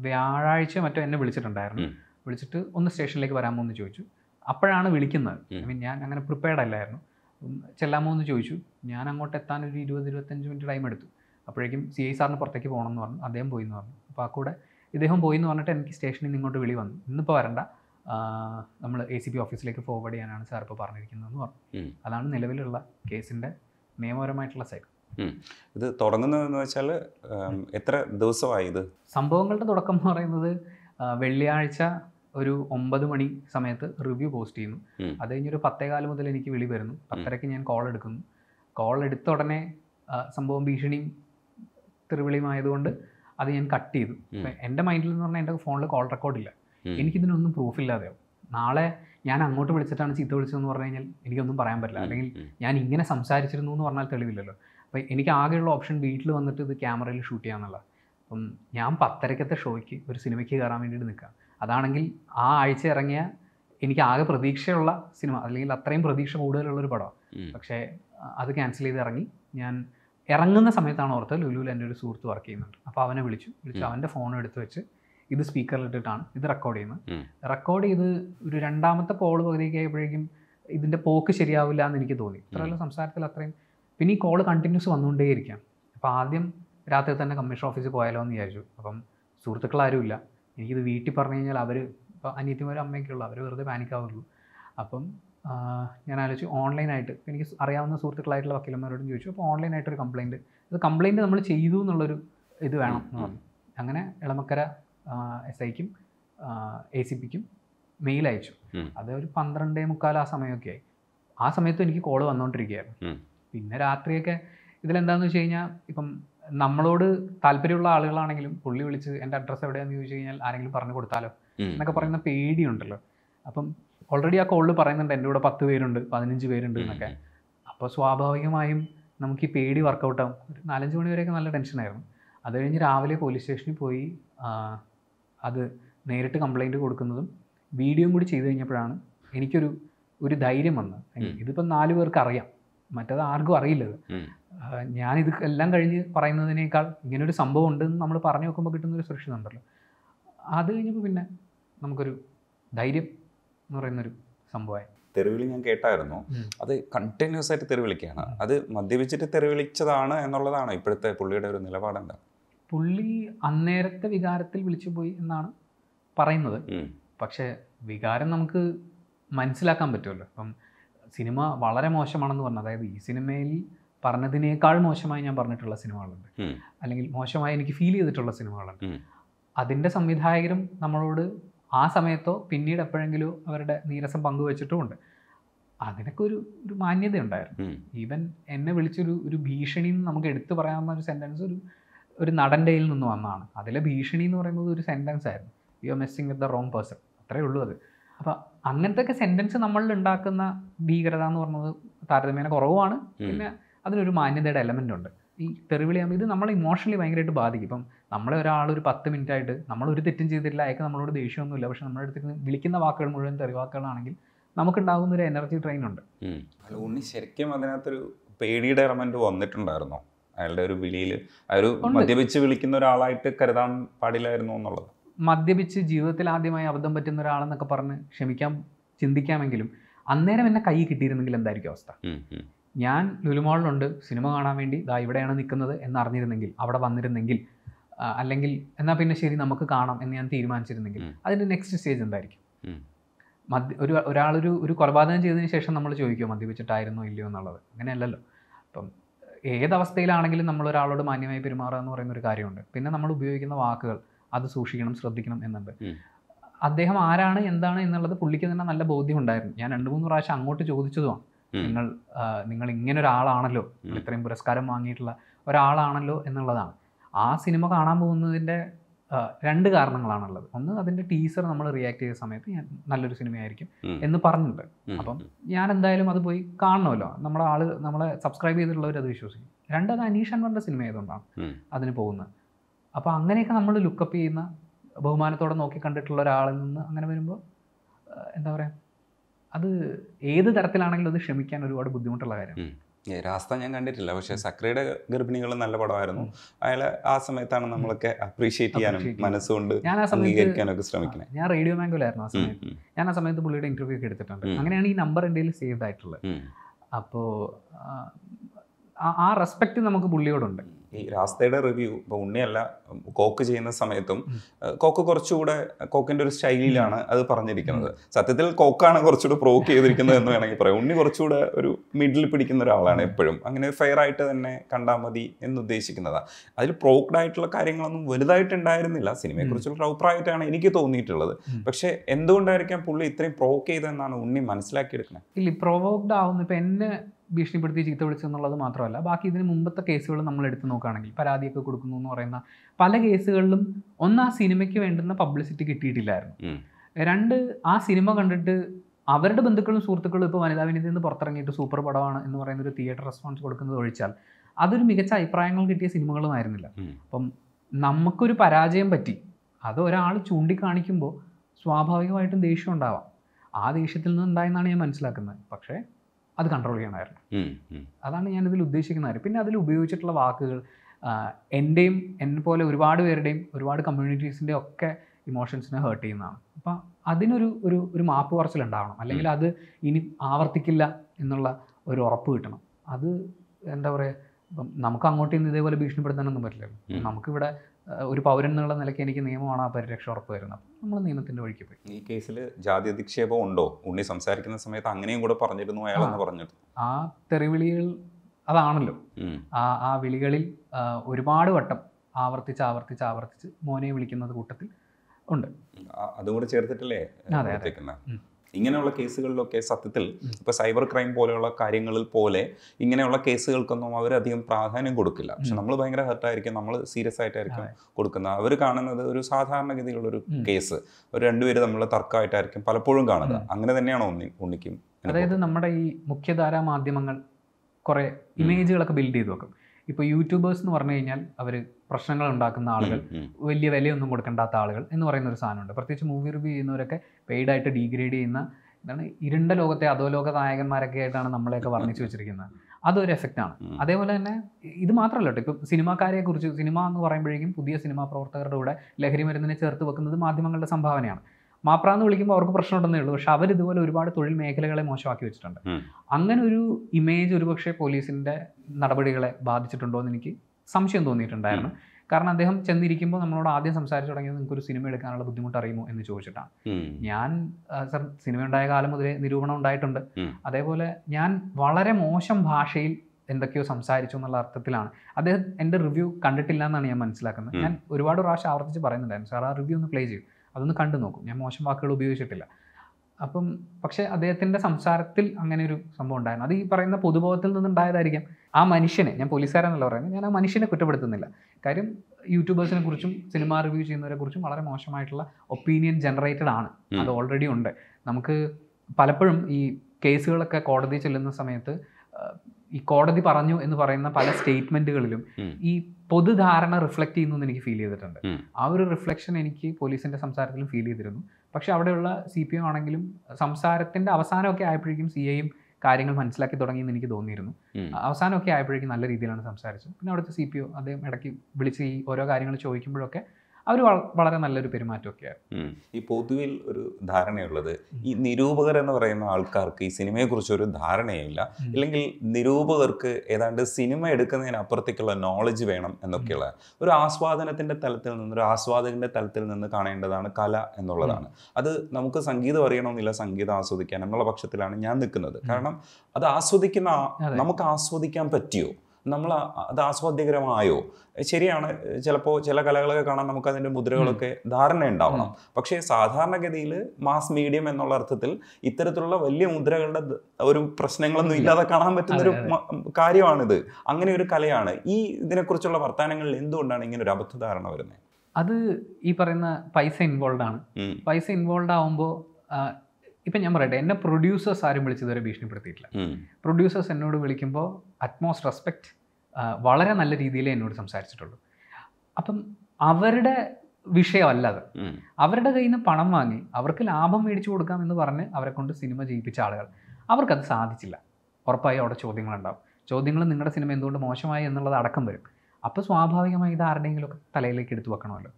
വ്യാഴാഴ്ച മറ്റോ എന്നെ വിളിച്ചിട്ടുണ്ടായിരുന്നു വിളിച്ചിട്ട് ഒന്ന് സ്റ്റേഷനിലേക്ക് വരാമോ എന്ന് ചോദിച്ചു അപ്പോഴാണ് വിളിക്കുന്നത് ഐ മീൻ ഞാൻ അങ്ങനെ പ്രിപ്പയർഡ് അല്ലായിരുന്നു ചെല്ലാമോ എന്ന് ചോദിച്ചു ഞാൻ അങ്ങോട്ട് എത്താൻ ഒരു ഇരുപത് ഇരുപത്തഞ്ച് മിനിറ്റ് ടൈം എടുത്തു അപ്പോഴേക്കും സി ഐ സാറിന് പുറത്തേക്ക് പോകണം എന്ന് പറഞ്ഞു അദ്ദേഹം പോയി എന്ന് പറഞ്ഞു അപ്പോൾ ആ കൂടെ ഇദ്ദേഹം പോയി എന്ന് പറഞ്ഞിട്ട് എനിക്ക് സ്റ്റേഷനിൽ നിന്ന് ഇങ്ങോട്ട് വിളി വന്നു ഇന്നിപ്പോൾ വരണ്ട നമ്മൾ എ സി ബി ഓഫീസിലേക്ക് ഫോർവേഡ് ചെയ്യാനാണ് സാർ ഇപ്പോൾ പറഞ്ഞിരിക്കുന്നതെന്ന് പറഞ്ഞു അതാണ് നിലവിലുള്ള കേസിൻ്റെ നിയമപരമായിട്ടുള്ള സൈഡ് ഇത് തുടങ്ങുന്നതെന്ന് വെച്ചാൽ എത്ര ദിവസമായി ഇത് സംഭവങ്ങളുടെ തുടക്കം എന്ന് പറയുന്നത് വെള്ളിയാഴ്ച ഒരു ഒമ്പത് മണി സമയത്ത് റിവ്യൂ പോസ്റ്റ് ചെയ്യുന്നു അത് കഴിഞ്ഞൊരു പത്തേകാല് മുതൽ എനിക്ക് വിളി വരുന്നു പത്തരയ്ക്ക് ഞാൻ കോൾ എടുക്കുന്നു കോൾ എടുത്ത ഉടനെ സംഭവം ഭീഷണി തെറിവിളിയുമായതുകൊണ്ട് അത് ഞാൻ കട്ട് ചെയ്തു എൻ്റെ മൈൻഡിൽ എന്ന് പറഞ്ഞാൽ എൻ്റെ ഫോണിൽ കോൾ റെക്കോർഡില്ല എനിക്കിതിനൊന്നും പ്രൂഫില്ലാതെയാവും നാളെ ഞാൻ അങ്ങോട്ട് വിളിച്ചിട്ടാണ് ചീത്ത വിളിച്ചതെന്ന് പറഞ്ഞു കഴിഞ്ഞാൽ എനിക്കൊന്നും പറയാൻ പറ്റില്ല അല്ലെങ്കിൽ ഞാൻ ഇങ്ങനെ സംസാരിച്ചിരുന്നു എന്ന് പറഞ്ഞാൽ തെളിവില്ലല്ലോ അപ്പോൾ എനിക്ക് ആകെയുള്ള ഓപ്ഷൻ വീട്ടിൽ വന്നിട്ട് ഇത് ക്യാമറയിൽ ഷൂട്ട് ചെയ്യാന്നുള്ള അപ്പം ഞാൻ പത്തരക്കത്തെ ഷോയ്ക്ക് ഒരു സിനിമയ്ക്ക് കയറാൻ വേണ്ടിയിട്ട് നിൽക്കാം അതാണെങ്കിൽ ആ ആഴ്ച ഇറങ്ങിയ എനിക്ക് ആകെ പ്രതീക്ഷയുള്ള സിനിമ അല്ലെങ്കിൽ അത്രയും പ്രതീക്ഷ കൂടുതലുള്ള ഒരു പടം പക്ഷേ അത് ക്യാൻസൽ ചെയ്ത് ഇറങ്ങി ഞാൻ ഇറങ്ങുന്ന സമയത്താണ് ഓർത്ത് ലുലുവിൽ എൻ്റെ ഒരു സുഹൃത്ത് വർക്ക് ചെയ്യുന്നുണ്ട് അപ്പോൾ അവനെ വിളിച്ചു വിളിച്ചു അവൻ്റെ ഫോൺ എടുത്ത് വെച്ച് ഇത് ഇട്ടിട്ടാണ് ഇത് റെക്കോർഡ് ചെയ്യുന്നത് റെക്കോർഡ് ചെയ്ത് ഒരു രണ്ടാമത്തെ കോള് പകുതിയൊക്കെ ആയപ്പോഴേക്കും ഇതിൻ്റെ പോക്ക് ശരിയാവില്ല എന്ന് എനിക്ക് തോന്നി ഇത്രയുള്ള സംസാരത്തിൽ അത്രയും പിന്നെ ഈ കോള് കണ്ടിന്യൂസ് ഇരിക്കാം അപ്പോൾ ആദ്യം രാത്രി തന്നെ കമ്മീഷൻ ഓഫീസിൽ പോയാലോ എന്ന് വിചാരിച്ചു അപ്പം ആരുമില്ല എനിക്കിത് വീട്ടിൽ പറഞ്ഞു കഴിഞ്ഞാൽ അവർ ഇപ്പോൾ അനിയത്തിമാരും ഉള്ളു അവർ വെറുതെ പാനിക്കാവുള്ളൂ അപ്പം ഞാൻ ആലോചിച്ചു ഓൺലൈനായിട്ട് എനിക്ക് അറിയാവുന്ന സുഹൃത്തുക്കളായിട്ടുള്ള വക്കീലന്മാരോടും ചോദിച്ചു അപ്പോൾ ഓൺലൈനായിട്ടൊരു കംപ്ലയിൻറ്റ് അത് കംപ്ലയിൻറ്റ് നമ്മൾ ചെയ്തു എന്നുള്ളൊരു ഇത് വേണം അങ്ങനെ ഇളമക്കര എസ് ഐക്കും എ സി പിക്കും മെയിൽ അയച്ചു അത് ഒരു പന്ത്രണ്ടേ മുക്കാൽ ആ സമയമൊക്കെ ആയി ആ സമയത്ത് എനിക്ക് കോൾ വന്നുകൊണ്ടിരിക്കുകയായിരുന്നു പിന്നെ രാത്രിയൊക്കെ ഇതിലെന്താന്ന് വെച്ച് കഴിഞ്ഞാൽ ഇപ്പം നമ്മളോട് താല്പര്യമുള്ള ആളുകളാണെങ്കിലും പുള്ളി വിളിച്ച് എൻ്റെ അഡ്രസ്സ് എവിടെയാന്ന് ചോദിച്ചു കഴിഞ്ഞാൽ ആരെങ്കിലും പറഞ്ഞു കൊടുത്താലോ എന്നൊക്കെ പറയുന്ന പേടിയുണ്ടല്ലോ അപ്പം ഓൾറെഡി ആ കോളിൽ പറയുന്നുണ്ട് എൻ്റെ കൂടെ പത്ത് പേരുണ്ട് പതിനഞ്ച് പേരുണ്ട് എന്നൊക്കെ അപ്പോൾ സ്വാഭാവികമായും നമുക്ക് ഈ പേടി വർക്കൗട്ടാകും ഒരു നാലഞ്ച് മണി വരെയൊക്കെ നല്ല ടെൻഷനായിരുന്നു അത് കഴിഞ്ഞ് രാവിലെ പോലീസ് സ്റ്റേഷനിൽ പോയി അത് നേരിട്ട് കംപ്ലയിൻറ്റ് കൊടുക്കുന്നതും വീഡിയോയും കൂടി ചെയ്തു കഴിഞ്ഞപ്പോഴാണ് എനിക്കൊരു ഒരു ധൈര്യം വന്ന് ഇതിപ്പോൾ നാല് പേർക്ക് അറിയാം മറ്റത് ആർക്കും അറിയില്ലത് ഇത് എല്ലാം കഴിഞ്ഞ് പറയുന്നതിനേക്കാൾ ഇങ്ങനൊരു സംഭവം ഉണ്ടെന്ന് നമ്മൾ പറഞ്ഞു നോക്കുമ്പോൾ കിട്ടുന്നൊരു സുരക്ഷിത ഉണ്ടല്ലോ അത് കഴിഞ്ഞപ്പോൾ പിന്നെ നമുക്കൊരു ധൈര്യം എന്ന് പറയുന്നൊരു സംഭവമായി തെരുവിളി ഞാൻ കേട്ടായിരുന്നു അത് കണ്ടിന്യൂസ് ആയിട്ട് തെരുവിളിക്കുകയാണ് അത് മദ്യപിച്ചിട്ട് തെരുവിളിച്ചതാണ് എന്നുള്ളതാണ് ഇപ്പോഴത്തെ പുള്ളിയുടെ ഒരു നിലപാടെന്താണ് പുള്ളി അന്നേരത്തെ വികാരത്തിൽ വിളിച്ചു പോയി എന്നാണ് പറയുന്നത് പക്ഷേ വികാരം നമുക്ക് മനസ്സിലാക്കാൻ പറ്റുമല്ലോ അപ്പം സിനിമ വളരെ മോശമാണെന്ന് പറഞ്ഞു അതായത് ഈ സിനിമയിൽ പറഞ്ഞതിനേക്കാൾ മോശമായി ഞാൻ പറഞ്ഞിട്ടുള്ള സിനിമകളുണ്ട് അല്ലെങ്കിൽ മോശമായി എനിക്ക് ഫീൽ ചെയ്തിട്ടുള്ള സിനിമകളുണ്ട് അതിൻ്റെ സംവിധായകരും നമ്മളോട് ആ സമയത്തോ പിന്നീട് എപ്പോഴെങ്കിലും അവരുടെ നീരസം പങ്കുവച്ചിട്ടുമുണ്ട് അതിനൊക്കെ ഒരു ഒരു മാന്യതയുണ്ടായിരുന്നു ഈവൻ എന്നെ വിളിച്ചൊരു ഒരു ഭീഷണി നമുക്ക് എടുത്തു പറയാവുന്ന ഒരു സെൻറ്റൻസ് ഒരു ഒരു നടൻ്റെ കയ്യിൽ നിന്ന് വന്നതാണ് അതിലെ ഭീഷണി എന്ന് പറയുന്നത് ഒരു സെൻറ്റൻസ് ആയിരുന്നു you are messing with the wrong person അത്രേ ഉള്ളൂ അത് അപ്പോൾ അങ്ങനത്തെ സെൻറ്റൻസ് നമ്മളിൽ ഉണ്ടാക്കുന്ന ഭീകരത എന്ന് പറയുന്നത് താരതമ്യേന കുറവാണ് പിന്നെ അതിനൊരു മാന്യതയുടെ എലമെൻ്റ് ഉണ്ട് ഈ തെറിവിളിയാകുമ്പോൾ ഇത് നമ്മളെ ഇമോഷണലി ഭയങ്കരമായിട്ട് ബാധിക്കും ഇപ്പം നമ്മളെ ഒരാൾ ഒരു പത്ത് മിനിറ്റ് ആയിട്ട് നമ്മൾ ഒരു തെറ്റും ചെയ്തിട്ടില്ല അയക്ക് നമ്മളോട് ദേഷ്യമൊന്നുമില്ല പക്ഷെ നമ്മുടെ അടുത്ത് വിളിക്കുന്ന വാക്കുകൾ മുഴുവൻ തെറിവാക്കുകളാണെങ്കിൽ നമുക്കുണ്ടാകുന്ന ഒരു എനർജി ട്രെയിൻ ഉണ്ട് ഉണ്ണി ശരിക്കും അതിനകത്തൊരു പേടിയുടെ എലമെന്റ് വന്നിട്ടുണ്ടായിരുന്നോ അയാളുടെ ഒരു വിളിയിൽ ഒരു മദ്യപിച്ച് വിളിക്കുന്ന ഒരാളായിട്ട് കരുതാൻ പാടില്ലായിരുന്നു എന്നുള്ളത് മദ്യപിച്ച് ജീവിതത്തിൽ ആദ്യമായി അബദ്ധം പറ്റുന്ന ഒരാളെന്നൊക്കെ പറഞ്ഞ് ക്ഷമിക്കാൻ ചിന്തിക്കാമെങ്കിലും അന്നേരം എന്നെ കൈ കിട്ടിയിരുന്നെങ്കിൽ എന്തായിരിക്കും അവസ്ഥ ഞാൻ ലുലുമാളിലുണ്ട് സിനിമ കാണാൻ വേണ്ടി ദാ ഇവിടെയാണ് നിൽക്കുന്നത് എന്നറിഞ്ഞിരുന്നെങ്കിൽ അവിടെ വന്നിരുന്നെങ്കിൽ അല്ലെങ്കിൽ എന്നാൽ പിന്നെ ശരി നമുക്ക് കാണാം എന്ന് ഞാൻ തീരുമാനിച്ചിരുന്നെങ്കിൽ അതിൻ്റെ നെക്സ്റ്റ് സ്റ്റേജ് എന്തായിരിക്കും മദ്യ ഒരു ഒരാളൊരു ഒരു കൊലപാതകം ചെയ്തതിന് ശേഷം നമ്മൾ ചോദിക്കുമോ മദ്യപിച്ചിട്ടായിരുന്നോ ഇല്ലയോ എന്നുള്ളത് അങ്ങനെയല്ലല്ലോ അപ്പം ഏതവസ്ഥയിലാണെങ്കിലും നമ്മൾ ഒരാളോട് മാന്യമായി പെരുമാറുക എന്ന് പറയുന്ന ഒരു കാര്യമുണ്ട് പിന്നെ നമ്മൾ ഉപയോഗിക്കുന്ന വാക്കുകൾ അത് സൂക്ഷിക്കണം ശ്രദ്ധിക്കണം എന്നുണ്ട് അദ്ദേഹം ആരാണ് എന്താണ് എന്നുള്ളത് പുള്ളിക്ക് തന്നെ നല്ല ബോധ്യം ഉണ്ടായിരുന്നു ഞാൻ രണ്ട് മൂന്ന് പ്രാവശ്യം അങ്ങോട്ട് ചോദിച്ചതുമാണ് നിങ്ങൾ നിങ്ങൾ ഇങ്ങനെ ഒരാളാണല്ലോ ഇത്രയും പുരസ്കാരം വാങ്ങിയിട്ടുള്ള ഒരാളാണല്ലോ എന്നുള്ളതാണ് ആ സിനിമ കാണാൻ പോകുന്നതിൻ്റെ രണ്ട് കാരണങ്ങളാണുള്ളത് ഒന്ന് അതിന്റെ ടീസർ നമ്മൾ റിയാക്ട് ചെയ്ത സമയത്ത് ഞാൻ നല്ലൊരു സിനിമയായിരിക്കും എന്ന് പറഞ്ഞിട്ടുണ്ട് അപ്പം ഞാൻ എന്തായാലും അത് പോയി കാണണമല്ലോ നമ്മളെ ആള് നമ്മളെ സബ്സ്ക്രൈബ് ചെയ്തിട്ടുള്ളവർ അത് വിശ്വസിക്കും രണ്ട് അത് അനീഷ് അൻവറിന്റെ സിനിമ ആയതുകൊണ്ടാണ് അതിന് പോകുന്നത് അപ്പോൾ അങ്ങനെയൊക്കെ നമ്മൾ ലുക്കപ്പ് ചെയ്യുന്ന ബഹുമാനത്തോടെ നോക്കി കണ്ടിട്ടുള്ള ഒരാളിൽ നിന്ന് അങ്ങനെ വരുമ്പോൾ എന്താ പറയാ അത് ഏത് തരത്തിലാണെങ്കിലും അത് ക്ഷമിക്കാൻ ഒരുപാട് ബുദ്ധിമുട്ടുള്ള കാര്യമാണ് രാസ്ത ഞാൻ കണ്ടിട്ടില്ല പക്ഷേ സക്രയുടെ ഗർഭിണികൾ നല്ല പടമായിരുന്നു അയാളെ ആ സമയത്താണ് നമ്മളൊക്കെ അപ്രീഷിയേറ്റ് ചെയ്യാനും മനസ്സുകൊണ്ട് അംഗീകരിക്കാനൊക്കെ ശ്രമിക്കുന്നത് ഞാൻ റേഡിയോ മാംഗുലായിരുന്നു ആ സമയത്ത് ഞാൻ ആ സമയത്ത് പുള്ളിയുടെ ഇന്റർവ്യൂ ഒക്കെ എടുത്തിട്ടുണ്ട് അങ്ങനെയാണ് ഈ നമ്പർ എൻ്റെ സേവ്ഡ് ആയിട്ടുള്ളത് അപ്പോൾ ആ റെസ്പെക്റ്റ് നമുക്ക് പുള്ളിയോടുണ്ട് ഈ രാസ്തയുടെ റിവ്യൂ ഇപ്പോൾ ഉണ്ണിയല്ല കോക്ക് ചെയ്യുന്ന സമയത്തും കോക്ക് കുറച്ചുകൂടെ കോക്കിന്റെ ഒരു സ്റ്റൈലിലാണ് അത് പറഞ്ഞിരിക്കുന്നത് സത്യത്തിൽ കോക്കാണ് കുറച്ചുകൂടെ പ്രോക്ക് ചെയ്തിരിക്കുന്നത് എന്ന് വേണമെങ്കിൽ പറയാം ഉണ്ണി കുറച്ചുകൂടെ ഒരു മിഡിൽ പിടിക്കുന്ന ഒരാളാണ് എപ്പോഴും അങ്ങനെ ഫെയർ ആയിട്ട് തന്നെ കണ്ടാൽ മതി എന്ന് ഉദ്ദേശിക്കുന്നതാണ് അതിൽ പ്രോക്ഡ് ആയിട്ടുള്ള കാര്യങ്ങളൊന്നും വലുതായിട്ടുണ്ടായിരുന്നില്ല സിനിമയെക്കുറിച്ചുള്ള അഭിപ്രായമായിട്ടാണ് എനിക്ക് തോന്നിയിട്ടുള്ളത് പക്ഷേ എന്തുകൊണ്ടായിരിക്കാം പുള്ളി ഇത്രയും പ്രോക്ക് ചെയ്തതെന്നാണ് ഉണ്ണി മനസ്സിലാക്കിയെടുക്കുന്നത് ഇല്ല പ്രൊവോക്ഡ് ആവുന്ന ഇപ്പം എന്നെ ഭീഷണിപ്പെടുത്തി ചീത്ത വിളിച്ചു എന്നുള്ളത് മാത്രമല്ല ബാക്കി ഇതിന് മുമ്പത്തെ കേസുകൾ നമ്മൾ എടുത്തു നോക്കുകയാണെങ്കിൽ പരാതിയൊക്കെ കൊടുക്കുന്നു എന്ന് പറയുന്ന പല കേസുകളിലും ഒന്ന് ആ സിനിമയ്ക്ക് വേണ്ടുന്ന പബ്ലിസിറ്റി കിട്ടിയിട്ടില്ലായിരുന്നു രണ്ട് ആ സിനിമ കണ്ടിട്ട് അവരുടെ ബന്ധുക്കളും സുഹൃത്തുക്കളും ഇപ്പോൾ വനിതാ വിനീതിയിൽ നിന്ന് പുറത്തിറങ്ങിയിട്ട് സൂപ്പർ പടമാണ് എന്ന് പറയുന്ന ഒരു തിയേറ്റർ റെസ്പോൺസ് കൊടുക്കുന്നത് ഒഴിച്ചാൽ അതൊരു മികച്ച അഭിപ്രായങ്ങൾ കിട്ടിയ സിനിമകളുമായിരുന്നില്ല അപ്പം നമുക്കൊരു പരാജയം പറ്റി അത് ഒരാൾ ചൂണ്ടിക്കാണിക്കുമ്പോൾ സ്വാഭാവികമായിട്ടും ദേഷ്യം ഉണ്ടാവാം ആ ദേഷ്യത്തിൽ നിന്നുണ്ടായെന്നാണ് ഞാൻ മനസ്സിലാക്കുന്നത് പക്ഷേ അത് കൺട്രോൾ ചെയ്യണമായിരുന്നു അതാണ് ഇതിൽ ഉദ്ദേശിക്കുന്ന കാര്യം പിന്നെ അതിൽ ഉപയോഗിച്ചിട്ടുള്ള വാക്കുകൾ എൻ്റെയും എന്നെ പോലെ ഒരുപാട് പേരുടെയും ഒരുപാട് കമ്മ്യൂണിറ്റീസിൻ്റെ ഒക്കെ ഇമോഷൻസിനെ ഹേർട്ട് ചെയ്യുന്നതാണ് അപ്പം അതിനൊരു ഒരു ഒരു മാപ്പ് പറച്ചിലുണ്ടാവണം അല്ലെങ്കിൽ അത് ഇനി ആവർത്തിക്കില്ല എന്നുള്ള ഒരു ഉറപ്പ് കിട്ടണം അത് എന്താ പറയുക ഇപ്പം നമുക്ക് അങ്ങോട്ട് ഇതേപോലെ ഭീഷണിപ്പെടുത്താനൊന്നും പറ്റില്ലല്ലോ നമുക്കിവിടെ ഒരു പൗരൻ എന്നുള്ള നിലയ്ക്ക് എനിക്ക് നിയമമാണ് ആ പരിരക്ഷ ഉറപ്പ് വരുന്നത് നമ്മൾ നിയമത്തിന്റെ വഴിക്ക് പോയി ഈ കേസിൽ ജാതി അധിക്ഷേപം ഉണ്ടോ ഉണ്ണി സംസാരിക്കുന്ന സമയത്ത് അങ്ങനെയും കൂടെ പറഞ്ഞിരുന്നു അയാളെന്ന് പറഞ്ഞിരുന്നു ആ തെറിവിളികൾ അതാണല്ലോ ആ ആ വിളികളിൽ ഒരുപാട് വട്ടം ആവർത്തിച്ച് ആവർത്തിച്ച് ആവർത്തിച്ച് മോനെ വിളിക്കുന്നത് കൂട്ടത്തിൽ ഉണ്ട് അതും കൂടെ ചേർത്തിട്ടല്ലേ ഇങ്ങനെയുള്ള കേസുകളിലൊക്കെ സത്യത്തിൽ ഇപ്പൊ സൈബർ ക്രൈം പോലെയുള്ള കാര്യങ്ങളിൽ പോലെ ഇങ്ങനെയുള്ള കേസുകൾക്കൊന്നും അവരധികം പ്രാധാന്യം കൊടുക്കില്ല പക്ഷെ നമ്മൾ ഭയങ്കര ഹർട്ടായിരിക്കും നമ്മൾ സീരിയസ് ആയിട്ടായിരിക്കും കൊടുക്കുന്നത് അവർ കാണുന്നത് ഒരു സാധാരണഗതിയിലുള്ള ഒരു കേസ് ഒരു രണ്ടുപേര് തമ്മിലുള്ള തർക്കമായിട്ടായിരിക്കും പലപ്പോഴും കാണുന്നത് അങ്ങനെ തന്നെയാണോ ഉണ്ണിക്കും അതായത് നമ്മുടെ ഈ മുഖ്യധാരാ മാധ്യമങ്ങൾ കുറേ ഇമേജുകളൊക്കെ ബിൽഡ് ചെയ്ത് വെക്കും ഇപ്പൊ യൂട്യൂബേഴ്സ് എന്ന് പറഞ്ഞു കഴിഞ്ഞാൽ അവര് പ്രശ്നങ്ങൾ ഉണ്ടാക്കുന്ന ആളുകൾ വലിയ വിലയൊന്നും കൊടുക്കേണ്ടാത്ത ആളുകൾ എന്ന് പറയുന്ന ഒരു സാധനമുണ്ട് പ്രത്യേകിച്ച് മൂവി റിവ്യൂ ചെയ്യുന്നവരൊക്കെ പെയ്ഡായിട്ട് ഡീഗ്രേഡ് ചെയ്യുന്ന എന്താണ് ഇരുണ്ട ലോകത്തെ അധോലോക നായകന്മാരൊക്കെ ആയിട്ടാണ് നമ്മളെയൊക്കെ വർണ്ണിച്ചു വെച്ചിരിക്കുന്നത് അതൊരു എഫക്റ്റാണ് അതേപോലെ തന്നെ ഇത് മാത്രമല്ല കേട്ടോ ഇപ്പം കുറിച്ച് സിനിമ എന്ന് പറയുമ്പോഴേക്കും പുതിയ സിനിമാ പ്രവർത്തകരുടെ കൂടെ ലഹരി മരുന്നിനെ ചേർത്ത് വെക്കുന്നത് മാധ്യമങ്ങളുടെ സംഭാവനയാണ് മാപ്ര എന്ന് വിളിക്കുമ്പോൾ അവർക്ക് പ്രശ്നമുണ്ടെന്നേ ഉള്ളൂ പക്ഷെ അവർ ഇതുപോലെ ഒരുപാട് തൊഴിൽ മേഖലകളെ മോശമാക്കി വെച്ചിട്ടുണ്ട് അങ്ങനെ ഒരു ഇമേജ് ഒരുപക്ഷെ പോലീസിൻ്റെ നടപടികളെ ബാധിച്ചിട്ടുണ്ടോ എന്ന് എനിക്ക് സംശയം തോന്നിയിട്ടുണ്ടായിരുന്നു കാരണം അദ്ദേഹം ചെന്നിരിക്കുമ്പോൾ നമ്മളോട് ആദ്യം സംസാരിച്ചു തുടങ്ങിയത് നിങ്ങൾക്ക് ഒരു സിനിമ എടുക്കാനുള്ള ബുദ്ധിമുട്ട് അറിയുമോ എന്ന് ചോദിച്ചിട്ടാണ് ഞാൻ സർ സിനിമ ഉണ്ടായ കാലം മുതലേ നിരൂപണം ഉണ്ടായിട്ടുണ്ട് അതേപോലെ ഞാൻ വളരെ മോശം ഭാഷയിൽ എന്തൊക്കെയോ സംസാരിച്ചു എന്നുള്ള അർത്ഥത്തിലാണ് അദ്ദേഹം എൻ്റെ റിവ്യൂ കണ്ടിട്ടില്ല എന്നാണ് ഞാൻ മനസ്സിലാക്കുന്നത് ഞാൻ ഒരുപാട് പ്രാവശ്യം ആവർത്തിച്ച് പറയുന്നുണ്ടായിരുന്നു സാർ ആ റിവ്യൂ ഒന്ന് പ്ലേ ചെയ്യും അതൊന്ന് കണ്ടു നോക്കും ഞാൻ മോശം വാക്കുകൾ ഉപയോഗിച്ചിട്ടില്ല അപ്പം പക്ഷെ അദ്ദേഹത്തിന്റെ സംസാരത്തിൽ അങ്ങനെ ഒരു സംഭവം ഉണ്ടായിരുന്നു അത് ഈ പറയുന്ന പൊതുബോധത്തിൽ നിന്നുണ്ടായതായിരിക്കാം ആ മനുഷ്യനെ ഞാൻ പോലീസുകാരെന്നല്ല പറയുന്നത് ഞാൻ ആ മനുഷ്യനെ കുറ്റപ്പെടുത്തുന്നില്ല കാര്യം യൂട്യൂബേഴ്സിനെ കുറിച്ചും സിനിമ റിവ്യൂ ചെയ്യുന്നവരെ കുറിച്ചും വളരെ മോശമായിട്ടുള്ള ഒപ്പീനിയൻ ജനറേറ്റഡ് ആണ് അത് ഓൾറെഡി ഉണ്ട് നമുക്ക് പലപ്പോഴും ഈ കേസുകളൊക്കെ കോടതി ചെല്ലുന്ന സമയത്ത് ഈ കോടതി പറഞ്ഞു എന്ന് പറയുന്ന പല സ്റ്റേറ്റ്മെന്റുകളിലും ഈ പൊതുധാരണ റിഫ്ലക്ട് ചെയ്യുന്നു എന്ന് എനിക്ക് ഫീൽ ചെയ്തിട്ടുണ്ട് ആ ഒരു റിഫ്ലക്ഷൻ എനിക്ക് പോലീസിന്റെ സംസാരത്തിലും ഫീൽ ചെയ്തിരുന്നു പക്ഷെ അവിടെയുള്ള സി പി എം ആണെങ്കിലും സംസാരത്തിൻ്റെ അവസാനമൊക്കെ ആയപ്പോഴേക്കും സി ഐയും കാര്യങ്ങൾ മനസ്സിലാക്കി തുടങ്ങിയെന്ന് എനിക്ക് തോന്നിയിരുന്നു അവസാനമൊക്കെ ആയപ്പോഴേക്കും നല്ല രീതിയിലാണ് സംസാരിച്ചത് പിന്നെ അവിടുത്തെ സി പി ഒ അദ്ദേഹം ഇടയ്ക്ക് വിളിച്ച് ഈ ഓരോ കാര്യങ്ങൾ ചോദിക്കുമ്പോഴൊക്കെ അവർ വളരെ നല്ലൊരു പെരുമാറ്റമൊക്കെയായിരുന്നു ഈ പൊതുവിൽ ഒരു ധാരണയുള്ളത് ഈ നിരൂപകർ എന്ന് പറയുന്ന ആൾക്കാർക്ക് ഈ സിനിമയെക്കുറിച്ച് ഒരു ധാരണയില്ല ഇല്ലെങ്കിൽ നിരൂപകർക്ക് ഏതാണ്ട് സിനിമ എടുക്കുന്നതിനപ്പുറത്തേക്കുള്ള നോളജ് വേണം എന്നൊക്കെയുള്ള ഒരു ആസ്വാദനത്തിന്റെ തലത്തിൽ നിന്ന് ഒരു ആസ്വാദകന്റെ തലത്തിൽ നിന്ന് കാണേണ്ടതാണ് കല എന്നുള്ളതാണ് അത് നമുക്ക് സംഗീതം അറിയണമെന്നില്ല സംഗീതം ആസ്വദിക്കാൻ എന്നുള്ള പക്ഷത്തിലാണ് ഞാൻ നിൽക്കുന്നത് കാരണം അത് ആസ്വദിക്കുന്ന നമുക്ക് ആസ്വദിക്കാൻ പറ്റിയോ നമ്മൾ അത് ആസ്വാദ്യകരമായോ ശരിയാണ് ചിലപ്പോൾ ചില കലകളൊക്കെ കാണാൻ നമുക്ക് അതിൻ്റെ മുദ്രകളൊക്കെ ധാരണ ഉണ്ടാവണം പക്ഷേ സാധാരണഗതിയിൽ മാസ് മീഡിയം എന്നുള്ള അർത്ഥത്തിൽ ഇത്തരത്തിലുള്ള വലിയ മുദ്രകളുടെ ഒരു പ്രശ്നങ്ങളൊന്നും ഇല്ലാതെ കാണാൻ പറ്റുന്നൊരു കാര്യമാണിത് അങ്ങനെ ഒരു കലയാണ് ഈ ഇതിനെക്കുറിച്ചുള്ള വർത്തമാനങ്ങളിൽ എന്തുകൊണ്ടാണ് ഇങ്ങനെ ഒരു അബദ്ധധാരണ വരുന്നത് അത് ഈ പറയുന്ന പൈസ ഇൻവോൾവ് ആണ് പൈസ ഇൻവോൾവ് ആവുമ്പോൾ ഇപ്പം ഞാൻ പറയട്ടെ എന്നെ പ്രൊഡ്യൂസേഴ്സ് ആരും വിളിച്ചതുവരെ ഭീഷണിപ്പെടുത്തിയിട്ടില്ല പ്രൊഡ്യൂസേഴ്സ് എന്നോട് വിളിക്കുമ്പോൾ അറ്റ്മോസ്റ്റ് റെസ്പെക്റ്റ് വളരെ നല്ല രീതിയിലേ എന്നോട് സംസാരിച്ചിട്ടുള്ളൂ അപ്പം അവരുടെ വിഷയമല്ല അത് അവരുടെ കയ്യിൽ നിന്ന് പണം വാങ്ങി അവർക്ക് ലാഭം മേടിച്ചു കൊടുക്കാം എന്ന് പറഞ്ഞ് അവരെ കൊണ്ട് സിനിമ ചെയ്യിപ്പിച്ച ആളുകൾ അവർക്കത് സാധിച്ചില്ല ഉറപ്പായി അവിടെ ചോദ്യങ്ങളുണ്ടാവും ചോദ്യങ്ങൾ നിങ്ങളുടെ സിനിമ എന്തുകൊണ്ട് മോശമായി എന്നുള്ളത് അടക്കം വരും അപ്പോൾ സ്വാഭാവികമായി ഇത് ആരുടെയെങ്കിലുമൊക്കെ തലയിലേക്ക് എടുത്തു വെക്കണമല്ലോ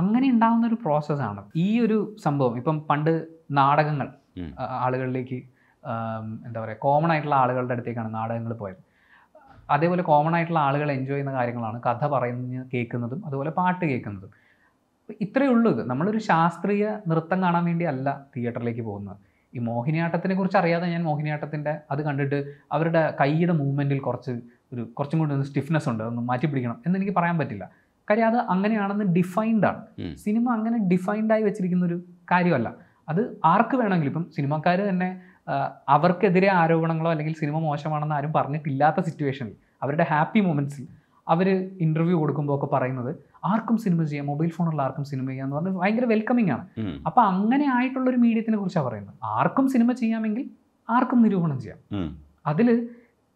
അങ്ങനെ ഉണ്ടാകുന്ന ഒരു പ്രോസസ്സാണ് ഈ ഒരു സംഭവം ഇപ്പം പണ്ട് നാടകങ്ങൾ ആളുകളിലേക്ക് എന്താ പറയുക കോമൺ ആയിട്ടുള്ള ആളുകളുടെ അടുത്തേക്കാണ് നാടകങ്ങൾ പോയത് അതേപോലെ കോമൺ ആയിട്ടുള്ള ആളുകൾ എൻജോയ് ചെയ്യുന്ന കാര്യങ്ങളാണ് കഥ പറയുന്ന കേൾക്കുന്നതും അതുപോലെ പാട്ട് കേൾക്കുന്നതും ഇത്രയേ ഉള്ളൂ ഇത് നമ്മളൊരു ശാസ്ത്രീയ നൃത്തം കാണാൻ വേണ്ടി അല്ല തിയേറ്ററിലേക്ക് പോകുന്നത് ഈ മോഹിനിയാട്ടത്തിനെ കുറിച്ച് അറിയാതെ ഞാൻ മോഹിനിയാട്ടത്തിൻ്റെ അത് കണ്ടിട്ട് അവരുടെ കൈയുടെ മൂവ്മെൻറ്റിൽ കുറച്ച് ഒരു കുറച്ചും കൂടി ഒന്ന് സ്റ്റിഫ്നെസ് ഉണ്ട് ഒന്ന് മാറ്റി പിടിക്കണം എന്ന് എനിക്ക് പറയാൻ പറ്റില്ല കാര്യം അത് അങ്ങനെയാണെന്ന് ഡിഫൈൻഡ് ആണ് സിനിമ അങ്ങനെ ഡിഫൈൻഡ് ആയി വെച്ചിരിക്കുന്ന ഒരു കാര്യമല്ല അത് ആർക്ക് വേണമെങ്കിലും ഇപ്പം സിനിമാക്കാർ തന്നെ അവർക്കെതിരെ ആരോപണങ്ങളോ അല്ലെങ്കിൽ സിനിമ മോശമാണെന്ന് ആരും പറഞ്ഞിട്ടില്ലാത്ത സിറ്റുവേഷനിൽ അവരുടെ ഹാപ്പി മൊമെൻറ്റ്സിൽ അവർ ഇൻ്റർവ്യൂ കൊടുക്കുമ്പോൾ ഒക്കെ പറയുന്നത് ആർക്കും സിനിമ ചെയ്യാം മൊബൈൽ ഫോണുള്ള ആർക്കും സിനിമ ചെയ്യാം എന്ന് പറഞ്ഞാൽ ഭയങ്കര വെൽക്കമിങ് ആണ് അപ്പം അങ്ങനെ ആയിട്ടുള്ള ഒരു മീഡിയത്തിനെ കുറിച്ചാണ് പറയുന്നത് ആർക്കും സിനിമ ചെയ്യാമെങ്കിൽ ആർക്കും നിരൂപണം ചെയ്യാം അതിൽ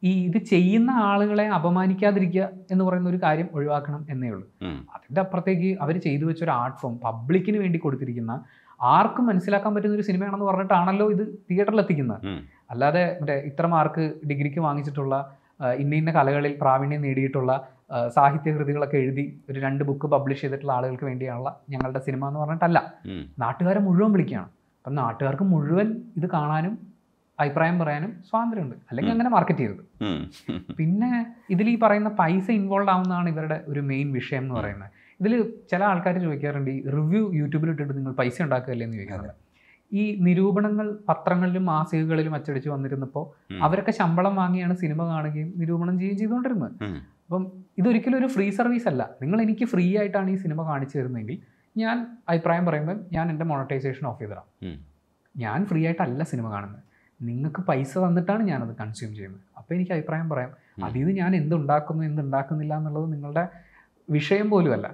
ഈ ഇത് ചെയ്യുന്ന ആളുകളെ അപമാനിക്കാതിരിക്കുക എന്ന് പറയുന്ന ഒരു കാര്യം ഒഴിവാക്കണം എന്നേ ഉള്ളൂ അതിൻ്റെ അപ്പുറത്തേക്ക് അവർ ചെയ്തു വെച്ച ഒരു ആർട്ട് ഫോം പബ്ലിക്കിന് വേണ്ടി കൊടുത്തിരിക്കുന്ന ആർക്കും മനസ്സിലാക്കാൻ പറ്റുന്ന ഒരു സിനിമയാണെന്ന് പറഞ്ഞിട്ടാണല്ലോ ഇത് തിയേറ്ററിൽ എത്തിക്കുന്നത് അല്ലാതെ മറ്റേ ഇത്ര മാർക്ക് ഡിഗ്രിക്ക് വാങ്ങിച്ചിട്ടുള്ള ഇന്ന ഇന്ന കലകളിൽ പ്രാവീണ്യം നേടിയിട്ടുള്ള സാഹിത്യ കൃതികളൊക്കെ എഴുതി ഒരു രണ്ട് ബുക്ക് പബ്ലിഷ് ചെയ്തിട്ടുള്ള ആളുകൾക്ക് വേണ്ടിയാണുള്ള ഞങ്ങളുടെ സിനിമ എന്ന് പറഞ്ഞിട്ടല്ല നാട്ടുകാരെ മുഴുവൻ വിളിക്കുകയാണ് അപ്പം നാട്ടുകാർക്ക് മുഴുവൻ ഇത് കാണാനും അഭിപ്രായം പറയാനും സ്വാതന്ത്ര്യമുണ്ട് അല്ലെങ്കിൽ അങ്ങനെ മാർക്കറ്റ് ചെയ്തത് പിന്നെ ഇതിൽ ഈ പറയുന്ന പൈസ ഇൻവോൾവ് ആവുന്നതാണ് ഇവരുടെ ഒരു മെയിൻ വിഷയം എന്ന് പറയുന്നത് ഇതിൽ ചില ആൾക്കാർ ചോദിക്കാറുണ്ട് ഈ റിവ്യൂ യൂട്യൂബിൽ ഇട്ടിട്ട് നിങ്ങൾ പൈസ ഉണ്ടാക്കുകയല്ലേ എന്ന് ചോദിക്കാറുണ്ട് ഈ നിരൂപണങ്ങൾ പത്രങ്ങളിലും മാസികകളിലും അച്ചടിച്ച് വന്നിരുന്നപ്പോൾ അവരൊക്കെ ശമ്പളം വാങ്ങിയാണ് സിനിമ കാണുകയും നിരൂപണം ചെയ്യുകയും ചെയ്തുകൊണ്ടിരുന്നത് അപ്പം ഇതൊരിക്കലും ഒരു ഫ്രീ സർവീസ് അല്ല നിങ്ങൾ എനിക്ക് ഫ്രീ ആയിട്ടാണ് ഈ സിനിമ കാണിച്ചു തരുന്നതെങ്കിൽ ഞാൻ അഭിപ്രായം പറയുമ്പോൾ ഞാൻ എൻ്റെ മോണറ്റൈസേഷൻ ഓഫ് ചെയ്തിടാം ഞാൻ ഫ്രീ ആയിട്ടല്ല സിനിമ കാണുന്നത് നിങ്ങൾക്ക് പൈസ തന്നിട്ടാണ് ഞാനത് കൺസ്യൂം ചെയ്യുന്നത് അപ്പോൾ എനിക്ക് അഭിപ്രായം പറയാം അതിൽ നിന്ന് ഞാൻ എന്തുണ്ടാക്കുന്നു എന്തുണ്ടാക്കുന്നില്ല എന്നുള്ളത് നിങ്ങളുടെ വിഷയം പോലുമല്ല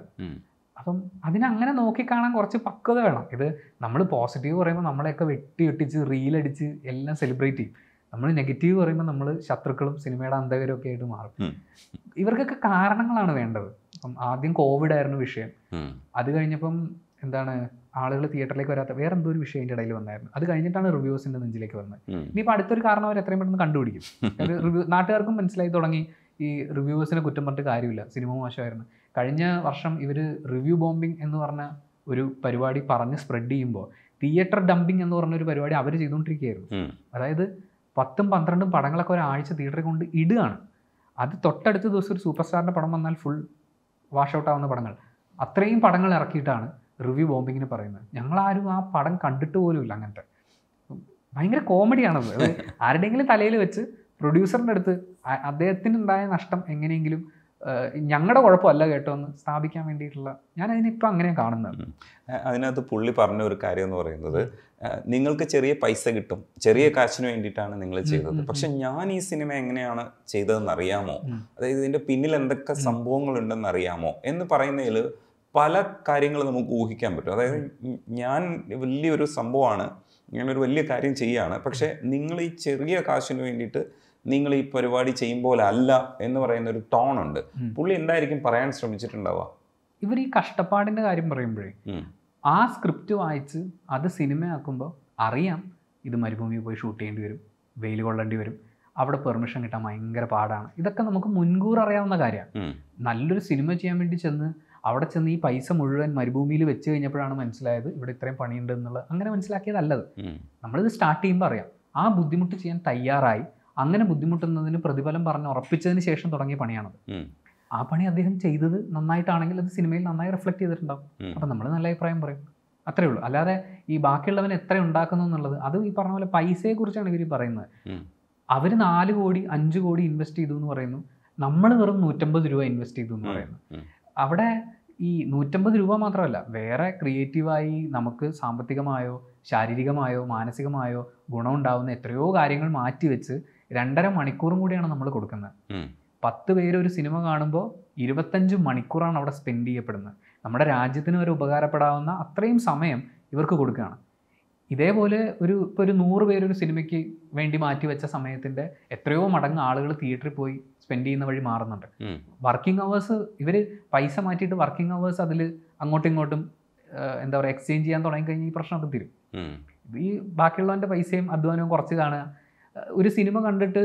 അപ്പം അതിനങ്ങനെ നോക്കിക്കാണാൻ കുറച്ച് പക്വത വേണം ഇത് നമ്മൾ പോസിറ്റീവ് പറയുമ്പോൾ നമ്മളെയൊക്കെ വെട്ടി വെട്ടിച്ച് റീലടിച്ച് എല്ലാം സെലിബ്രേറ്റ് ചെയ്യും നമ്മൾ നെഗറ്റീവ് പറയുമ്പോൾ നമ്മൾ ശത്രുക്കളും സിനിമയുടെ അന്ധകരും ഒക്കെ ആയിട്ട് മാറും ഇവർക്കൊക്കെ കാരണങ്ങളാണ് വേണ്ടത് അപ്പം ആദ്യം കോവിഡ് ആയിരുന്നു വിഷയം അത് കഴിഞ്ഞപ്പം എന്താണ് ആളുകൾ തിയേറ്ററിലേക്ക് വരാത്ത വേറെ എന്തോ ഒരു വിഷയം ഇടയിൽ വന്നായിരുന്നു അത് കഴിഞ്ഞിട്ടാണ് റിവ്യൂസിന്റെ നെഞ്ചിലേക്ക് വന്നത് ഇനിയിപ്പോൾ അടുത്തൊരു കാരണം അവർ എത്രയും പെട്ടെന്ന് കണ്ടുപിടിക്കും റിവ്യൂ നാട്ടുകാർക്കും മനസ്സിലായി തുടങ്ങി ഈ റിവ്യൂവേഴ്സിനെ കുറ്റം പറഞ്ഞിട്ട് കാര്യമില്ല സിനിമ മോശമായിരുന്നു കഴിഞ്ഞ വർഷം ഇവർ റിവ്യൂ ബോംബിംഗ് എന്ന് പറഞ്ഞ ഒരു പരിപാടി പറഞ്ഞ് സ്പ്രെഡ് ചെയ്യുമ്പോൾ തിയേറ്റർ ഡംപിങ് എന്ന് പറഞ്ഞ ഒരു പരിപാടി അവർ ചെയ്തുകൊണ്ടിരിക്കുകയായിരുന്നു അതായത് പത്തും പന്ത്രണ്ടും പടങ്ങളൊക്കെ ഒരാഴ്ച തിയേറ്ററിൽ കൊണ്ട് ഇടുകയാണ് അത് തൊട്ടടുത്ത ദിവസം ഒരു സൂപ്പർ സ്റ്റാറിൻ്റെ പടം വന്നാൽ ഫുൾ വാഷ് ഔട്ട് ആവുന്ന പടങ്ങൾ അത്രയും പടങ്ങൾ ഇറക്കിയിട്ടാണ് റിവ്യൂ ബോംബിങ്ങിന് പറയുന്നത് ഞങ്ങളാരും ആ പടം കണ്ടിട്ട് പോലും ഇല്ല അങ്ങനത്തെ ഭയങ്കര കോമഡിയാണത് അത് ആരുടെയെങ്കിലും തലയിൽ വെച്ച് പ്രൊഡ്യൂസറിൻ്റെ അടുത്ത് അദ്ദേഹത്തിനുണ്ടായ നഷ്ടം എങ്ങനെയെങ്കിലും ഞങ്ങളുടെ കുഴപ്പമല്ല കേട്ടോ എന്ന് സ്ഥാപിക്കാൻ വേണ്ടിയിട്ടുള്ള ഞാൻ അതിനിപ്പോൾ അങ്ങനെ കാണുന്നത് അതിനകത്ത് പുള്ളി പറഞ്ഞ ഒരു കാര്യം എന്ന് പറയുന്നത് നിങ്ങൾക്ക് ചെറിയ പൈസ കിട്ടും ചെറിയ കാശിന് വേണ്ടിയിട്ടാണ് നിങ്ങൾ ചെയ്തത് പക്ഷെ ഞാൻ ഈ സിനിമ എങ്ങനെയാണ് ചെയ്തതെന്ന് അറിയാമോ അതായത് ഇതിൻ്റെ പിന്നിൽ എന്തൊക്കെ സംഭവങ്ങളുണ്ടെന്ന് അറിയാമോ എന്ന് പറയുന്നതിൽ പല കാര്യങ്ങൾ നമുക്ക് ഊഹിക്കാൻ പറ്റും അതായത് ഞാൻ വലിയൊരു സംഭവമാണ് ഞാനൊരു വലിയ കാര്യം ചെയ്യുകയാണ് പക്ഷേ നിങ്ങൾ ഈ ചെറിയ കാശിന് വേണ്ടിയിട്ട് നിങ്ങൾ ഈ പരിപാടി ചെയ്യുമ്പോൾ അല്ല എന്ന് പറയുന്ന ഒരു ടോൺ ഉണ്ട് പുള്ളി എന്തായിരിക്കും പറയാൻ ശ്രമിച്ചിട്ടുണ്ടാവുക ഇവർ ഈ കഷ്ടപ്പാടിന്റെ കാര്യം പറയുമ്പോഴേ ആ സ്ക്രിപ്റ്റ് വായിച്ച് അത് സിനിമയാക്കുമ്പോൾ അറിയാം ഇത് മരുഭൂമിയിൽ പോയി ഷൂട്ട് ചെയ്യേണ്ടി വരും വെയിൽ കൊള്ളേണ്ടി വരും അവിടെ പെർമിഷൻ കിട്ടാൻ ഭയങ്കര പാടാണ് ഇതൊക്കെ നമുക്ക് മുൻകൂർ അറിയാവുന്ന കാര്യമാണ് നല്ലൊരു സിനിമ ചെയ്യാൻ വേണ്ടി ചെന്ന് അവിടെ ചെന്ന് ഈ പൈസ മുഴുവൻ മരുഭൂമിയിൽ വെച്ച് കഴിഞ്ഞപ്പോഴാണ് മനസ്സിലായത് ഇവിടെ ഇത്രയും പണിയുണ്ട് എന്നുള്ളത് അങ്ങനെ മനസ്സിലാക്കിയതല്ലത് നമ്മളിത് സ്റ്റാർട്ട് ചെയ്യുമ്പോൾ അറിയാം ആ ബുദ്ധിമുട്ട് ചെയ്യാൻ തയ്യാറായി അങ്ങനെ ബുദ്ധിമുട്ടുന്നതിന് പ്രതിഫലം പറഞ്ഞ് ഉറപ്പിച്ചതിന് ശേഷം തുടങ്ങിയ പണിയാണത് ആ പണി അദ്ദേഹം ചെയ്തത് നന്നായിട്ടാണെങ്കിൽ അത് സിനിമയിൽ നന്നായി റിഫ്ലക്ട് ചെയ്തിട്ടുണ്ടാവും അപ്പം നമ്മൾ നല്ല അഭിപ്രായം പറയും അത്രേ ഉള്ളൂ അല്ലാതെ ഈ ബാക്കിയുള്ളവൻ എത്ര ഉണ്ടാക്കുന്നു എന്നുള്ളത് അത് ഈ പറഞ്ഞ പോലെ പൈസയെ കുറിച്ചാണ് ഇവർ പറയുന്നത് അവർ നാല് കോടി അഞ്ച് കോടി ഇൻവെസ്റ്റ് ചെയ്തു എന്ന് പറയുന്നു നമ്മൾ വെറും നൂറ്റമ്പത് രൂപ ഇൻവെസ്റ്റ് ചെയ്തു എന്ന് പറയുന്നു അവിടെ ഈ നൂറ്റമ്പത് രൂപ മാത്രമല്ല വേറെ ക്രിയേറ്റീവായി നമുക്ക് സാമ്പത്തികമായോ ശാരീരികമായോ മാനസികമായോ ഗുണമുണ്ടാവുന്ന എത്രയോ കാര്യങ്ങൾ മാറ്റിവെച്ച് രണ്ടര മണിക്കൂറും കൂടിയാണ് നമ്മൾ കൊടുക്കുന്നത് പത്ത് പേര് ഒരു സിനിമ കാണുമ്പോൾ ഇരുപത്തഞ്ച് മണിക്കൂറാണ് അവിടെ സ്പെൻഡ് ചെയ്യപ്പെടുന്നത് നമ്മുടെ രാജ്യത്തിന് വരെ ഉപകാരപ്പെടാവുന്ന അത്രയും സമയം ഇവർക്ക് കൊടുക്കുകയാണ് ഇതേപോലെ ഒരു ഇപ്പോൾ ഒരു നൂറ് പേരൊരു സിനിമയ്ക്ക് വേണ്ടി മാറ്റിവെച്ച സമയത്തിൻ്റെ എത്രയോ മടങ്ങ് ആളുകൾ തിയേറ്ററിൽ പോയി സ്പെൻഡ് ചെയ്യുന്ന വഴി മാറുന്നുണ്ട് വർക്കിംഗ് അവേഴ്സ് ഇവർ പൈസ മാറ്റിയിട്ട് വർക്കിംഗ് അവേഴ്സ് അതിൽ അങ്ങോട്ടും ഇങ്ങോട്ടും എന്താ പറയുക എക്സ്ചേഞ്ച് ചെയ്യാൻ തുടങ്ങി ഈ പ്രശ്നമൊക്കെ തീരും ഈ ബാക്കിയുള്ളവൻ്റെ പൈസയും അധ്വാനവും കുറച്ച് കാണുക ഒരു സിനിമ കണ്ടിട്ട്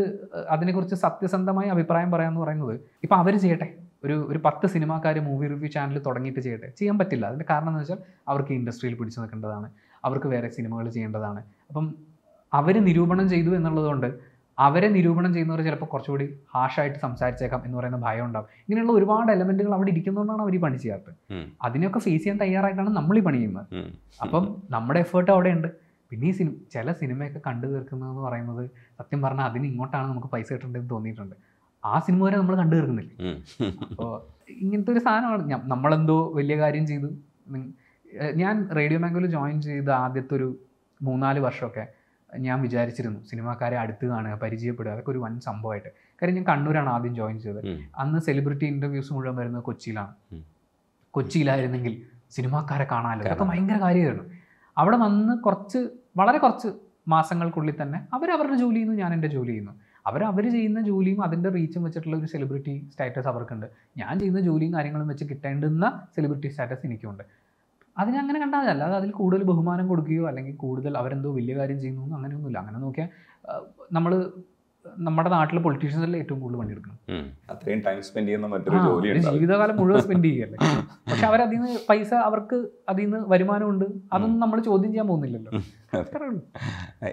അതിനെക്കുറിച്ച് സത്യസന്ധമായ അഭിപ്രായം പറയാമെന്ന് പറയുന്നത് ഇപ്പം അവർ ചെയ്യട്ടെ ഒരു ഒരു പത്ത് സിനിമാക്കാർ മൂവി റിവ്യൂ ചാനൽ തുടങ്ങിയിട്ട് ചെയ്യട്ടെ ചെയ്യാൻ പറ്റില്ല അതിൻ്റെ കാരണം എന്ന് വെച്ചാൽ അവർക്ക് ഇൻഡസ്ട്രിയിൽ പിടിച്ചു നിൽക്കേണ്ടതാണ് അവർക്ക് വേറെ സിനിമകൾ ചെയ്യേണ്ടതാണ് അപ്പം അവർ നിരൂപണം ചെയ്തു എന്നുള്ളതുകൊണ്ട് അവരെ നിരൂപണം ചെയ്യുന്നവർ ചിലപ്പോൾ കുറച്ചുകൂടി ഹാഷായിട്ട് സംസാരിച്ചേക്കാം എന്ന് പറയുന്ന ഭയം ഉണ്ടാവും ഇങ്ങനെയുള്ള ഒരുപാട് എലമെന്റുകൾ അവിടെ ഇരിക്കുന്നതുകൊണ്ടാണ് അവർ ഈ പണി ചെയ്യാത്തത് അതിനെയൊക്കെ ഫേസ് ചെയ്യാൻ തയ്യാറായിട്ടാണ് നമ്മൾ ഈ പണി ചെയ്യുന്നത് അപ്പം നമ്മുടെ എഫേർട്ട് അവിടെ ഉണ്ട് പിന്നെ ഈ സിനിമ ചില സിനിമയൊക്കെ കണ്ടു തീർക്കുന്നതെന്ന് പറയുന്നത് സത്യം പറഞ്ഞാൽ അതിന് ഇങ്ങോട്ടാണ് നമുക്ക് പൈസ കിട്ടേണ്ടത് തോന്നിയിട്ടുണ്ട് ആ സിനിമ വരെ നമ്മൾ കണ്ടു തീർക്കുന്നില്ല അപ്പോൾ ഇങ്ങനത്തെ ഒരു സാധനമാണ് നമ്മളെന്തോ വലിയ കാര്യം ചെയ്തു ഞാൻ റേഡിയോ മാംഗോയിൽ ജോയിൻ ചെയ്ത ആദ്യത്തെ ഒരു മൂന്നാല് വർഷമൊക്കെ ഞാൻ വിചാരിച്ചിരുന്നു സിനിമാക്കാരെ അടുത്ത് കാണുക പരിചയപ്പെടുക അതൊക്കെ ഒരു വൻ സംഭവമായിട്ട് കാര്യം ഞാൻ കണ്ണൂരാണ് ആദ്യം ജോയിൻ ചെയ്തത് അന്ന് സെലിബ്രിറ്റി ഇൻ്റർവ്യൂസ് മുഴുവൻ വരുന്നത് കൊച്ചിയിലാണ് കൊച്ചിയിലായിരുന്നെങ്കിൽ സിനിമാക്കാരെ കാണാമല്ലോ അതൊക്കെ ഭയങ്കര കാര്യമായിരുന്നു അവിടെ വന്ന് കുറച്ച് വളരെ കുറച്ച് മാസങ്ങൾക്കുള്ളിൽ തന്നെ അവർ അവരുടെ ജോലി ചെയ്യുന്നു ഞാൻ എൻ്റെ ജോലി ചെയ്യുന്നു അവർ അവർ ചെയ്യുന്ന ജോലിയും അതിൻ്റെ റീച്ചും വെച്ചിട്ടുള്ള ഒരു സെലിബ്രിറ്റി സ്റ്റാറ്റസ് അവർക്കുണ്ട് ഞാൻ ചെയ്യുന്ന ജോലിയും കാര്യങ്ങളും വെച്ച് കിട്ടേണ്ടുന്ന സെലിബ്രിറ്റി സ്റ്റാറ്റസ് എനിക്കുണ്ട് അതിനെ അങ്ങനെ കണ്ടാൽ അല്ലാതെ അതിൽ കൂടുതൽ ബഹുമാനം കൊടുക്കുകയോ അല്ലെങ്കിൽ കൂടുതൽ അവരെന്തോ വലിയ കാര്യം ചെയ്യുന്നു അങ്ങനെയൊന്നുമില്ല അങ്ങനെ നോക്കിയാൽ നമ്മൾ നമ്മുടെ നാട്ടിലെ പൊളിറ്റീഷ്യൻസിലെ ഏറ്റവും കൂടുതൽ പണിയെടുക്കണം അത്രയും ടൈം സ്പെൻഡ് ചെയ്യുന്ന മറ്റൊരു ജോലി ജീവിതകാലം മുഴുവൻ സ്പെൻഡ് ചെയ്യല്ലേ പക്ഷെ അവരതിൽ നിന്ന് പൈസ അവർക്ക് അതിൽ നിന്ന് വരുമാനമുണ്ട് അതൊന്നും നമ്മൾ ചോദ്യം ചെയ്യാൻ പോകുന്നില്ലല്ലോ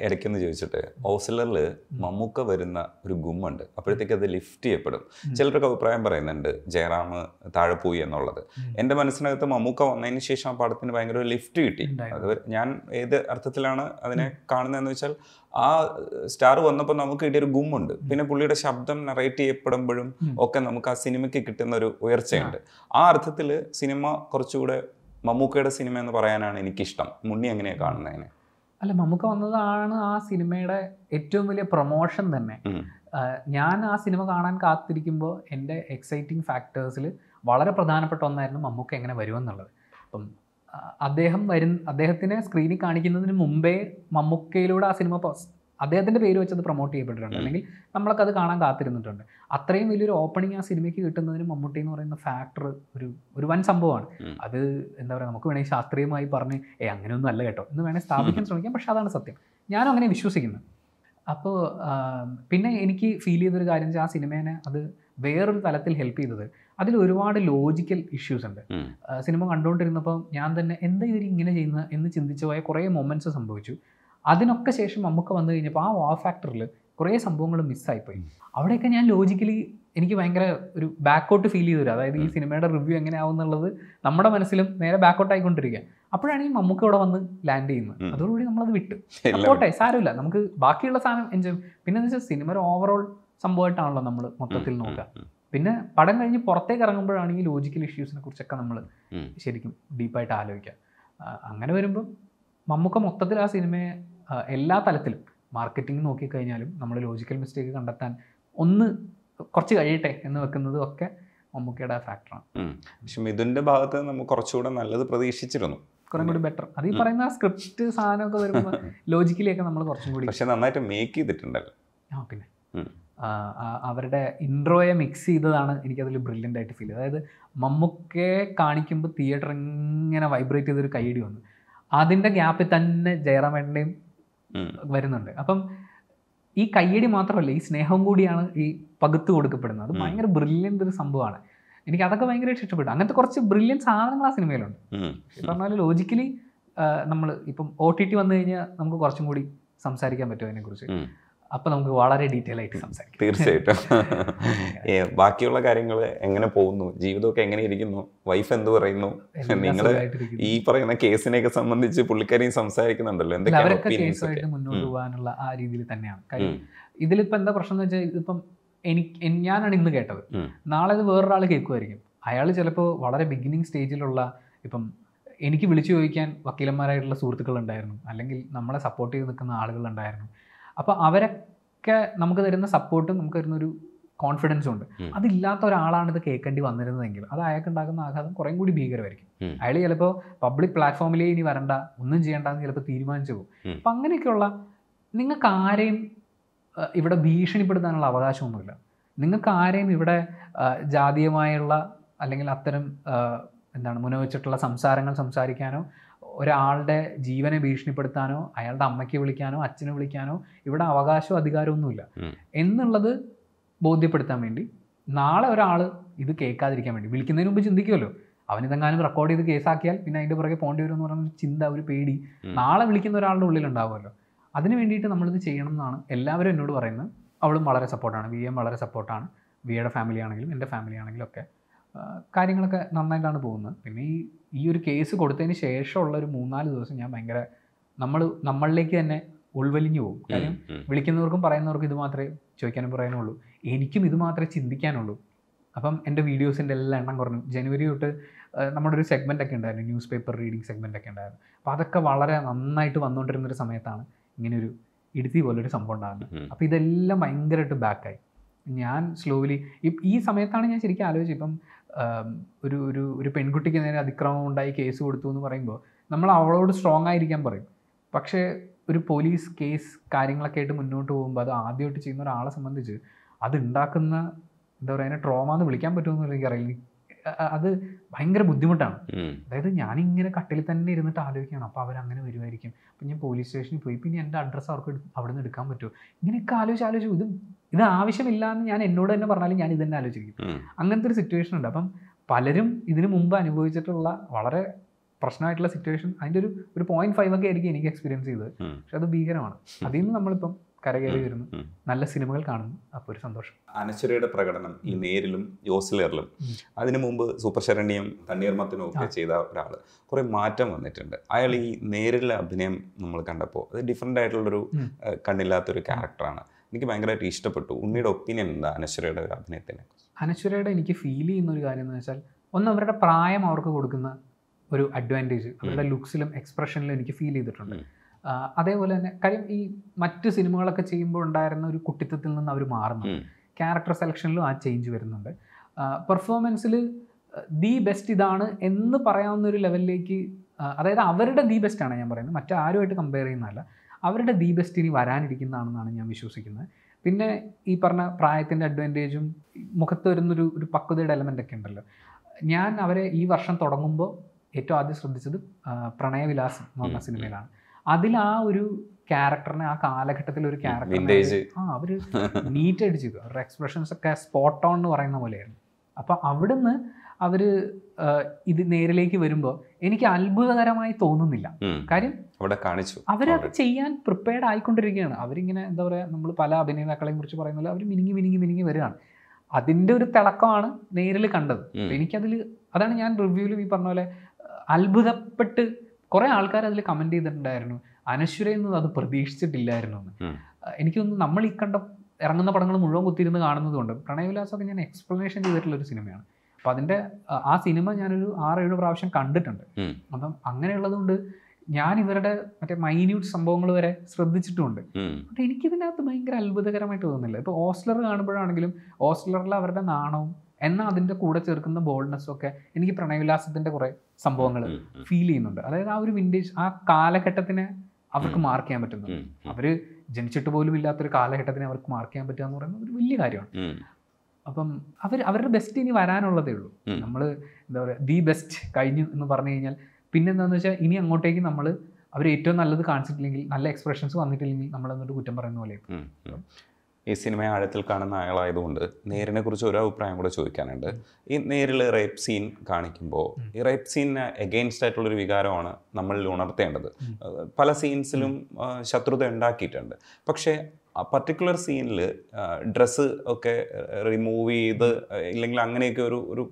ഇടയ്ക്കെന്ന് ചോദിച്ചിട്ട് ഓസിലറിൽ മമ്മൂക്ക വരുന്ന ഒരു ഗുമ്മുണ്ട് അപ്പോഴത്തേക്ക് അത് ലിഫ്റ്റ് ചെയ്യപ്പെടും ചിലർക്ക് അഭിപ്രായം പറയുന്നുണ്ട് ജയറാം താഴെ പോയി എന്നുള്ളത് എൻ്റെ മനസ്സിനകത്ത് മമ്മൂക്ക വന്നതിന് ശേഷം ആ പാടത്തിന് ഭയങ്കര ലിഫ്റ്റ് കിട്ടി അത് ഞാൻ ഏത് അർത്ഥത്തിലാണ് അതിനെ കാണുന്നതെന്ന് വെച്ചാൽ ആ സ്റ്റാർ വന്നപ്പോൾ നമുക്ക് കിട്ടിയൊരു ഗുമ്മുണ്ട് പിന്നെ പുള്ളിയുടെ ശബ്ദം നറേറ്റ് ചെയ്യപ്പെടുമ്പോഴും ഒക്കെ നമുക്ക് ആ സിനിമയ്ക്ക് കിട്ടുന്ന ഒരു ഉയർച്ചയുണ്ട് ആ അർത്ഥത്തിൽ സിനിമ കുറച്ചുകൂടെ മമ്മൂക്കയുടെ സിനിമ എന്ന് പറയാനാണ് എനിക്കിഷ്ടം മുണ്ണി എങ്ങനെയാണ് കാണുന്നതിനെ അല്ല മമ്മൂക്ക വന്നതാണ് ആ സിനിമയുടെ ഏറ്റവും വലിയ പ്രൊമോഷൻ തന്നെ ഞാൻ ആ സിനിമ കാണാൻ കാത്തിരിക്കുമ്പോൾ എൻ്റെ എക്സൈറ്റിംഗ് ഫാക്ടേഴ്സിൽ വളരെ പ്രധാനപ്പെട്ട ഒന്നായിരുന്നു മമ്മൂക്ക എങ്ങനെ വരുമെന്നുള്ളത് അപ്പം അദ്ദേഹം വരുന്ന അദ്ദേഹത്തിനെ സ്ക്രീനിൽ കാണിക്കുന്നതിന് മുമ്പേ മമ്മൂക്കയിലൂടെ ആ സിനിമ അദ്ദേഹത്തിൻ്റെ പേര് വെച്ചത് പ്രൊമോട്ട് ചെയ്യപ്പെട്ടിട്ടുണ്ട് അല്ലെങ്കിൽ നമ്മളൊക്കെ അത് കാണാൻ കാത്തിരുന്നിട്ടുണ്ട് അത്രയും വലിയൊരു ഓപ്പണിംഗ് ആ സിനിമയ്ക്ക് കിട്ടുന്നതിന് മമ്മൂട്ടി എന്ന് പറയുന്ന ഫാക്ടർ ഒരു ഒരു വൻ സംഭവമാണ് അത് എന്താ പറയുക നമുക്ക് വേണമെങ്കിൽ ശാസ്ത്രീയമായി പറഞ്ഞ് ഏ അങ്ങനെയൊന്നും അല്ല കേട്ടോ എന്ന് വേണമെങ്കിൽ സ്ഥാപിക്കാൻ ശ്രമിക്കാം പക്ഷേ അതാണ് സത്യം ഞാനും അങ്ങനെ വിശ്വസിക്കുന്നു അപ്പോൾ പിന്നെ എനിക്ക് ഫീൽ ചെയ്തൊരു കാര്യം വെച്ചാൽ ആ സിനിമേനെ അത് വേറൊരു തലത്തിൽ ഹെൽപ്പ് ചെയ്തത് അതിൽ ഒരുപാട് ലോജിക്കൽ ഇഷ്യൂസ് ഉണ്ട് സിനിമ കണ്ടുകൊണ്ടിരുന്നപ്പോൾ ഞാൻ തന്നെ എന്താ ഇവർ ഇങ്ങനെ ചെയ്യുന്നത് എന്ന് ചിന്തിച്ചു പോയ കുറേ മൊമെൻറ്റ്സ് സംഭവിച്ചു അതിനൊക്കെ ശേഷം നമുക്ക് വന്നു കഴിഞ്ഞപ്പോൾ ആ വാ ഫാക്ടറിൽ കുറേ സംഭവങ്ങൾ മിസ്സായിപ്പോയി അവിടെയൊക്കെ ഞാൻ ലോജിക്കലി എനിക്ക് ഭയങ്കര ഒരു ബാക്കോട്ട് ഫീൽ ചെയ്തു അതായത് ഈ സിനിമയുടെ റിവ്യൂ എങ്ങനെയാവും എന്നുള്ളത് നമ്മുടെ മനസ്സിലും നേരെ ബാക്കോട്ട് ആയിക്കൊണ്ടിരിക്കുക അപ്പോഴാണ് ഈ മമ്മൂക്ക് ഇവിടെ വന്ന് ലാൻഡ് ചെയ്യുന്നത് അതോടുകൂടി നമ്മളത് വിട്ടു പോട്ടെ സാരമില്ല നമുക്ക് ബാക്കിയുള്ള സാധനം എൻജോയ് പിന്നെ വെച്ചാൽ സിനിമയുടെ ഓവറോൾ സംഭവമായിട്ടാണല്ലോ നമ്മൾ മൊത്തത്തിൽ നോക്കുക പിന്നെ പടം കഴിഞ്ഞ് പുറത്തേക്ക് ഇറങ്ങുമ്പോഴാണ് ഈ ലോജിക്കൽ ഇഷ്യൂസിനെ കുറിച്ചൊക്കെ നമ്മൾ ശരിക്കും ഡീപ്പായിട്ട് ആലോചിക്കുക അങ്ങനെ വരുമ്പം മമ്മൂക്ക മൊത്തത്തിൽ ആ സിനിമയെ എല്ലാ തലത്തിലും മാർക്കറ്റിംഗ് നോക്കിക്കഴിഞ്ഞാലും നമ്മൾ ലോജിക്കൽ മിസ്റ്റേക്ക് കണ്ടെത്താൻ ഒന്ന് കുറച്ച് കഴിയട്ടെ എന്ന് വെക്കുന്നതും ഒക്കെ മമ്മൂക്കയുടെ ഫാക്ടറാണ് പക്ഷേ മിഥുൻ്റെ ഭാഗത്ത് നമുക്ക് കുറച്ചുകൂടെ നല്ലത് പ്രതീക്ഷിച്ചിരുന്നു കുറേ കൂടി ബെറ്റർ അത് ഈ പറയുന്ന സ്ക്രിപ്റ്റ് സാധനമൊക്കെ വരുമ്പോൾ ലോജിക്കലിയൊക്കെ നമ്മൾ കുറച്ചും കൂടി പക്ഷെ നന്നായിട്ട് മേക്ക് ചെയ്തിട്ടുണ്ടല്ലോ ആ പിന്നെ അവരുടെ ഇൻട്രോയെ മിക്സ് ചെയ്തതാണ് എനിക്കതിൽ ബ്രില്യൻ്റ് ആയിട്ട് ഫീൽ അതായത് മമ്മൂക്കയെ കാണിക്കുമ്പോൾ തിയേറ്റർ ഇങ്ങനെ വൈബ്രേറ്റ് ചെയ്തൊരു കൈയടി വന്നു അതിൻ്റെ ഗ്യാപ്പിൽ തന്നെ ജയറാമേട്ടൻ്റെയും വരുന്നുണ്ട് അപ്പം ഈ കയ്യടി മാത്രമല്ല ഈ സ്നേഹം കൂടിയാണ് ഈ പകുത്തു കൊടുക്കപ്പെടുന്നത് അത് ഭയങ്കര ബ്രില്യൻ്റ് ഒരു സംഭവമാണ് എനിക്ക് അതൊക്കെ ഭയങ്കരമായിട്ട് ഇഷ്ടപ്പെട്ടു അങ്ങനത്തെ കുറച്ച് ബ്രില്യൻ സാധനങ്ങൾ ആ സിനിമയിലുണ്ട് പറഞ്ഞാൽ ലോജിക്കലി നമ്മൾ ഇപ്പം ഒ ടി ടി വന്നു കഴിഞ്ഞാൽ നമുക്ക് കുറച്ചും കൂടി സംസാരിക്കാൻ പറ്റും അതിനെക്കുറിച്ച് അപ്പോൾ നമുക്ക് വളരെ ഡീറ്റെയിൽ ആയിട്ട് സംസാരിക്കാം തീർച്ചയായിട്ടും ബാക്കിയുള്ള കാര്യങ്ങൾ എങ്ങനെ പോകുന്നു ജീവിതമൊക്കെ എങ്ങനെ ഇരിക്കുന്നു വൈഫ് എന്ത് പറയുന്നു നിങ്ങൾ ഈ പറയുന്ന കേസിനെയൊക്കെ സംബന്ധിച്ച് പുള്ളിക്കാരെയും സംസാരിക്കുന്നുണ്ടല്ലോ എന്തൊക്കെയാണ് മുന്നോട്ട് പോകാനുള്ള ആ രീതിയിൽ തന്നെയാണ് ഇതിലിപ്പോൾ എന്താ പ്രശ്നം എന്ന് വെച്ചാൽ ഇതിപ്പം എനിക്ക് ഞാനാണ് ഇന്ന് കേട്ടത് നാളെ ഇത് വേറൊരാൾ കേൾക്കുമായിരിക്കും അയാൾ ചിലപ്പോൾ വളരെ ബിഗിനിങ് സ്റ്റേജിലുള്ള ഇപ്പം എനിക്ക് വിളിച്ചു ചോദിക്കാൻ വക്കീലന്മാരായിട്ടുള്ള സുഹൃത്തുക്കളുണ്ടായിരുന്നു അല്ലെങ്കിൽ നമ്മളെ സപ്പോർട്ട് ചെയ്ത് നിൽക്കുന്ന ആളുകളുണ്ടായിരുന്നു അപ്പോൾ അവരൊക്കെ നമുക്ക് തരുന്ന സപ്പോർട്ടും നമുക്ക് തരുന്ന ഒരു കോൺഫിഡൻസും ഉണ്ട് അതില്ലാത്ത ഒരാളാണ് ഇത് കേൾക്കേണ്ടി വന്നിരുന്നതെങ്കിൽ അത് അയാൾക്ക് ഉണ്ടാകുന്ന ആഘാതം കുറേ കൂടി ഭീകരമായിരിക്കും അയാൾ ചിലപ്പോൾ പബ്ലിക് പ്ലാറ്റ്ഫോമിലേ ഇനി വരണ്ട ഒന്നും ചെയ്യണ്ടെന്ന് ചിലപ്പോൾ തീരുമാനിച്ചു പോകും അപ്പം അങ്ങനെയൊക്കെയുള്ള നിങ്ങൾക്ക് ആരെയും ഇവിടെ ഭീഷണിപ്പെടുത്താനുള്ള അവകാശമൊന്നുമില്ല നിങ്ങൾക്ക് ആരെയും ഇവിടെ ജാതീയമായുള്ള അല്ലെങ്കിൽ അത്തരം എന്താണ് മുനവച്ചിട്ടുള്ള സംസാരങ്ങൾ സംസാരിക്കാനോ ഒരാളുടെ ജീവനെ ഭീഷണിപ്പെടുത്താനോ അയാളുടെ അമ്മയ്ക്ക് വിളിക്കാനോ അച്ഛനെ വിളിക്കാനോ ഇവിടെ അവകാശവും അധികാരമൊന്നുമില്ല എന്നുള്ളത് ബോധ്യപ്പെടുത്താൻ വേണ്ടി നാളെ ഒരാൾ ഇത് കേൾക്കാതിരിക്കാൻ വേണ്ടി വിളിക്കുന്നതിന് മുമ്പ് ചിന്തിക്കുമല്ലോ അവനിതെങ്ങാനും റെക്കോർഡ് ചെയ്ത് കേസാക്കിയാൽ പിന്നെ അതിൻ്റെ പുറകെ പോകേണ്ടി വരുമെന്ന് എന്ന് പറഞ്ഞ ചിന്ത ഒരു പേടി നാളെ വിളിക്കുന്ന ഒരാളുടെ ഉള്ളിലുണ്ടാവുമല്ലോ അതിന് വേണ്ടിയിട്ട് നമ്മളിത് ചെയ്യണം എന്നാണ് എല്ലാവരും എന്നോട് പറയുന്നത് അവളും വളരെ സപ്പോർട്ടാണ് വി എം വളരെ സപ്പോർട്ടാണ് വിയുടെ ഫാമിലി ആണെങ്കിലും എൻ്റെ ഫാമിലി ആണെങ്കിലും ഒക്കെ കാര്യങ്ങളൊക്കെ നന്നായിട്ടാണ് പോകുന്നത് പിന്നെ ഈ ഈ ഒരു കേസ് കൊടുത്തതിന് ശേഷമുള്ള ഒരു മൂന്നാല് ദിവസം ഞാൻ ഭയങ്കര നമ്മൾ നമ്മളിലേക്ക് തന്നെ ഉൾവലിഞ്ഞു പോകും കാര്യം വിളിക്കുന്നവർക്കും പറയുന്നവർക്കും ഇത് മാത്രമേ ചോദിക്കാനും പറയാനുള്ളൂ എനിക്കും ഇത് മാത്രമേ ചിന്തിക്കാനുള്ളൂ അപ്പം എൻ്റെ വീഡിയോസിൻ്റെ എല്ലാം എണ്ണം കുറഞ്ഞു ജനുവരി തൊട്ട് നമ്മുടെ ഒരു സെഗ്മെൻ്റ് ഒക്കെ ഉണ്ടായിരുന്നു ന്യൂസ് പേപ്പർ റീഡിങ് സെഗ്മെൻ്റ് ഒക്കെ ഉണ്ടായിരുന്നു അപ്പോൾ അതൊക്കെ വളരെ നന്നായിട്ട് വന്നുകൊണ്ടിരുന്ന ഒരു സമയത്താണ് ഇങ്ങനെയൊരു ഇടുത്തി പോലൊരു സംഭവം ഉണ്ടാകുന്നത് അപ്പോൾ ഇതെല്ലാം ഭയങ്കരമായിട്ട് ബാക്കായി ഞാൻ സ്ലോലി ഈ സമയത്താണ് ഞാൻ ശരിക്കും ആലോചിച്ചത് ഇപ്പം ഒരു ഒരു ഒരു പെൺകുട്ടിക്ക് നേരെ അതിക്രമം ഉണ്ടായി കേസ് കൊടുത്തു എന്ന് പറയുമ്പോൾ നമ്മൾ അവളോട് സ്ട്രോങ് ആയിരിക്കാൻ പറയും പക്ഷേ ഒരു പോലീസ് കേസ് കാര്യങ്ങളൊക്കെ ആയിട്ട് മുന്നോട്ട് പോകുമ്പോൾ അത് ആദ്യമായിട്ട് ചെയ്യുന്ന ഒരാളെ സംബന്ധിച്ച് അത് ഉണ്ടാക്കുന്ന എന്താ പറയുക അതിനെ ട്രോമ എന്ന് വിളിക്കാൻ പറ്റുമെന്ന് എനിക്കറിയില്ല അത് ഭയങ്കര ബുദ്ധിമുട്ടാണ് അതായത് ഞാനിങ്ങനെ കട്ടിൽ തന്നെ ഇരുന്നിട്ട് ആലോചിക്കുകയാണ് അപ്പോൾ അവരങ്ങനെ വരുമായിരിക്കും അപ്പം ഞാൻ പോലീസ് സ്റ്റേഷനിൽ പോയി പിന്നെ എൻ്റെ അഡ്രസ്സ് അവർക്ക് അവിടെ നിന്ന് എടുക്കാൻ പറ്റുമോ ഇങ്ങനെയൊക്കെ ആലോചിച്ച് ആലോചിച്ചു ഇത് ഇത് ആവശ്യമില്ല എന്ന് ഞാൻ എന്നോട് തന്നെ പറഞ്ഞാലും ഞാൻ ഇത് തന്നെ ആലോചിക്കും അങ്ങനത്തെ ഒരു സിറ്റുവേഷൻ ഉണ്ട് അപ്പം പലരും ഇതിനു മുമ്പ് അനുഭവിച്ചിട്ടുള്ള വളരെ പ്രശ്നമായിട്ടുള്ള സിറ്റുവേഷൻ അതിൻ്റെ ഒരു ഒരു പോയിന്റ് ഫൈവ് ഒക്കെ ആയിരിക്കും എനിക്ക് എക്സ്പീരിയൻസ് ചെയ്തത് പക്ഷെ അത് ഭീകരമാണ് അതിൽ നിന്ന് നമ്മളിപ്പം കരകയറി വരുന്നു നല്ല സിനിമകൾ കാണുന്നു അപ്പോൾ ഒരു സന്തോഷം അനശ്വരയുടെ പ്രകടനം ഈ നേരിലും യോസിലേറിലും അതിനു മുമ്പ് സൂപ്പർശരണ്യം തണ്ണീർമത്തനും ഒക്കെ ചെയ്ത ഒരാൾ കുറേ മാറ്റം വന്നിട്ടുണ്ട് അയാൾ ഈ നേരിലെ അഭിനയം നമ്മൾ കണ്ടപ്പോൾ അത് ഡിഫറെൻ്റ് ആയിട്ടുള്ളൊരു കണ്ണില്ലാത്തൊരു ക്യാരക്ടറാണ് എനിക്ക് ഭയങ്കരമായിട്ട് ഇഷ്ടപ്പെട്ടു ഉണ്ണിയുടെ ഒപ്പീനിയൻ എന്താ അനശ്വരയുടെ ഒരു അഭിനയത്തിനെ അനശ്വരയുടെ എനിക്ക് ഫീൽ ചെയ്യുന്ന ഒരു കാര്യം എന്ന് വെച്ചാൽ ഒന്ന് അവരുടെ പ്രായം അവർക്ക് കൊടുക്കുന്ന ഒരു അഡ്വാൻറ്റേജ് അവരുടെ ലുക്സിലും എക്സ്പ്രഷനിലും എനിക്ക് ഫീൽ ചെയ്തിട്ടുണ്ട് അതേപോലെ തന്നെ കാര്യം ഈ മറ്റ് സിനിമകളൊക്കെ ചെയ്യുമ്പോൾ ഉണ്ടായിരുന്ന ഒരു കുട്ടിത്തത്തിൽ നിന്ന് അവർ മാറുന്നു ക്യാരക്ടർ സെലക്ഷനിലും ആ ചേഞ്ച് വരുന്നുണ്ട് പെർഫോമൻസിൽ ദി ബെസ്റ്റ് ഇതാണ് എന്ന് പറയാവുന്ന ഒരു ലെവലിലേക്ക് അതായത് അവരുടെ ദി ബെസ്റ്റ് ആണ് ഞാൻ പറയുന്നത് മറ്റാരുമായിട്ട് കമ്പയർ ചെയ്യുന്നതല്ല അവരുടെ ദി ബെസ്റ്റ് ഇനി വരാനിരിക്കുന്നതാണെന്നാണ് ഞാൻ വിശ്വസിക്കുന്നത് പിന്നെ ഈ പറഞ്ഞ പ്രായത്തിൻ്റെ അഡ്വാൻറ്റേജും മുഖത്ത് വരുന്നൊരു ഒരു പക്വതയുടെ എലമെൻ്റ് ഒക്കെ ഉണ്ടല്ലോ ഞാൻ അവരെ ഈ വർഷം തുടങ്ങുമ്പോൾ ഏറ്റവും ആദ്യം ശ്രദ്ധിച്ചത് പ്രണയവിലാസം എന്ന് പറഞ്ഞ സിനിമയിലാണ് അതിൽ ആ ഒരു ക്യാരക്ടറിനെ ആ കാലഘട്ടത്തിൽ ഒരു ക്യാരക്ടറിനെ ആ അവര് നീറ്റ് ആയിട്ട് ചെയ്തു അവരുടെ എക്സ്പ്രഷൻസ് ഒക്കെ സ്പോട്ട് ഓൺ എന്ന് പറയുന്ന പോലെയായിരുന്നു അപ്പോൾ അവിടുന്ന് അവർ ഇത് നേരിലേക്ക് വരുമ്പോൾ എനിക്ക് അത്ഭുതകരമായി തോന്നുന്നില്ല കാര്യം അവിടെ കാണിച്ചു അവരത് ചെയ്യാൻ പ്രിപ്പയർഡ് ആയിക്കൊണ്ടിരിക്കുകയാണ് അവരിങ്ങനെ എന്താ പറയുക നമ്മൾ പല അഭിനേതാക്കളെയും കുറിച്ച് പറയുന്നത് അവർ മിനിങ്ങി മിനിങ്ങി മിനിങ്ങി വരികയാണ് അതിൻ്റെ ഒരു തിളക്കമാണ് നേരിൽ കണ്ടത് എനിക്കതിൽ അതാണ് ഞാൻ റിവ്യൂവിൽ ഈ പറഞ്ഞ പോലെ അത്ഭുതപ്പെട്ട് കുറേ ആൾക്കാർ അതിൽ കമൻറ്റ് ചെയ്തിട്ടുണ്ടായിരുന്നു അനശ്വരയൊന്നും അത് പ്രതീക്ഷിച്ചിട്ടില്ലായിരുന്നു എന്ന് എനിക്ക് തോന്നുന്നു നമ്മൾ ഈ കണ്ട ഇറങ്ങുന്ന പടങ്ങൾ മുഴുവൻ കുത്തിയിരുന്ന് കാണുന്നതുകൊണ്ട് അത് ഞാൻ എക്സ്പ്ലനേഷൻ ചെയ്തിട്ടുള്ള ഒരു സിനിമയാണ് അപ്പം അതിൻ്റെ ആ സിനിമ ഞാനൊരു ആറേഴ് പ്രാവശ്യം കണ്ടിട്ടുണ്ട് അപ്പം അങ്ങനെയുള്ളതുകൊണ്ട് ഞാൻ ഇവരുടെ മറ്റേ മൈന്യൂട്ട് സംഭവങ്ങൾ വരെ ശ്രദ്ധിച്ചിട്ടുമുണ്ട് പക്ഷെ എനിക്കിതിനകത്ത് ഭയങ്കര അത്ഭുതകരമായിട്ട് തോന്നുന്നില്ല ഇപ്പോൾ ഓസ്ലർ കാണുമ്പോഴാണെങ്കിലും ഓസ്ലറിൽ അവരുടെ നാണവും എന്നാൽ അതിൻ്റെ കൂടെ ചേർക്കുന്ന ബോൾഡ്നെസ്സും ഒക്കെ എനിക്ക് പ്രണയവിലാസത്തിൻ്റെ കുറേ സംഭവങ്ങൾ ഫീൽ ചെയ്യുന്നുണ്ട് അതായത് ആ ഒരു വിൻറ്റേജ് ആ കാലഘട്ടത്തിന് അവർക്ക് മാർക്ക് ചെയ്യാൻ പറ്റുന്നു അവർ ജനിച്ചിട്ട് പോലും ഇല്ലാത്തൊരു കാലഘട്ടത്തിന് അവർക്ക് മാർക്ക് ചെയ്യാൻ പറ്റുക എന്ന് പറയുന്നത് ഒരു വലിയ കാര്യമാണ് അപ്പം അവർ അവരുടെ ബെസ്റ്റ് ഇനി വരാനുള്ളതേ ഉള്ളൂ നമ്മൾ എന്താ പറയുക ദി ബെസ്റ്റ് കഴിഞ്ഞു എന്ന് പറഞ്ഞു കഴിഞ്ഞാൽ പിന്നെ എന്താണെന്ന് വെച്ചാൽ ഇനി അങ്ങോട്ടേക്ക് നമ്മൾ അവർ ഏറ്റവും നല്ലത് കാണിച്ചിട്ടില്ലെങ്കിൽ നല്ല എക്സ്പ്രഷൻസ് വന്നിട്ടില്ലെങ്കിൽ നമ്മൾ എന്നിട്ട് കുറ്റം പറയുന്ന പോലെ ഈ സിനിമ ആഴത്തിൽ കാണുന്ന ആളായതുകൊണ്ട് നേരിനെ കുറിച്ച് ഒരു അഭിപ്രായം കൂടെ ചോദിക്കാനുണ്ട് ഈ നേരിൽ റേപ്പ് സീൻ കാണിക്കുമ്പോൾ ഈ റേപ്പ് സീനിന് എഗെയിൻസ്റ്റ് ഒരു വികാരമാണ് നമ്മളിൽ ഉണർത്തേണ്ടത് പല സീൻസിലും ശത്രുത ഉണ്ടാക്കിയിട്ടുണ്ട് പക്ഷേ ആ പർട്ടിക്കുലർ സീനിൽ ഡ്രസ്സ് ഒക്കെ റിമൂവ് ചെയ്ത് ഇല്ലെങ്കിൽ അങ്ങനെയൊക്കെ ഒരു ഒരു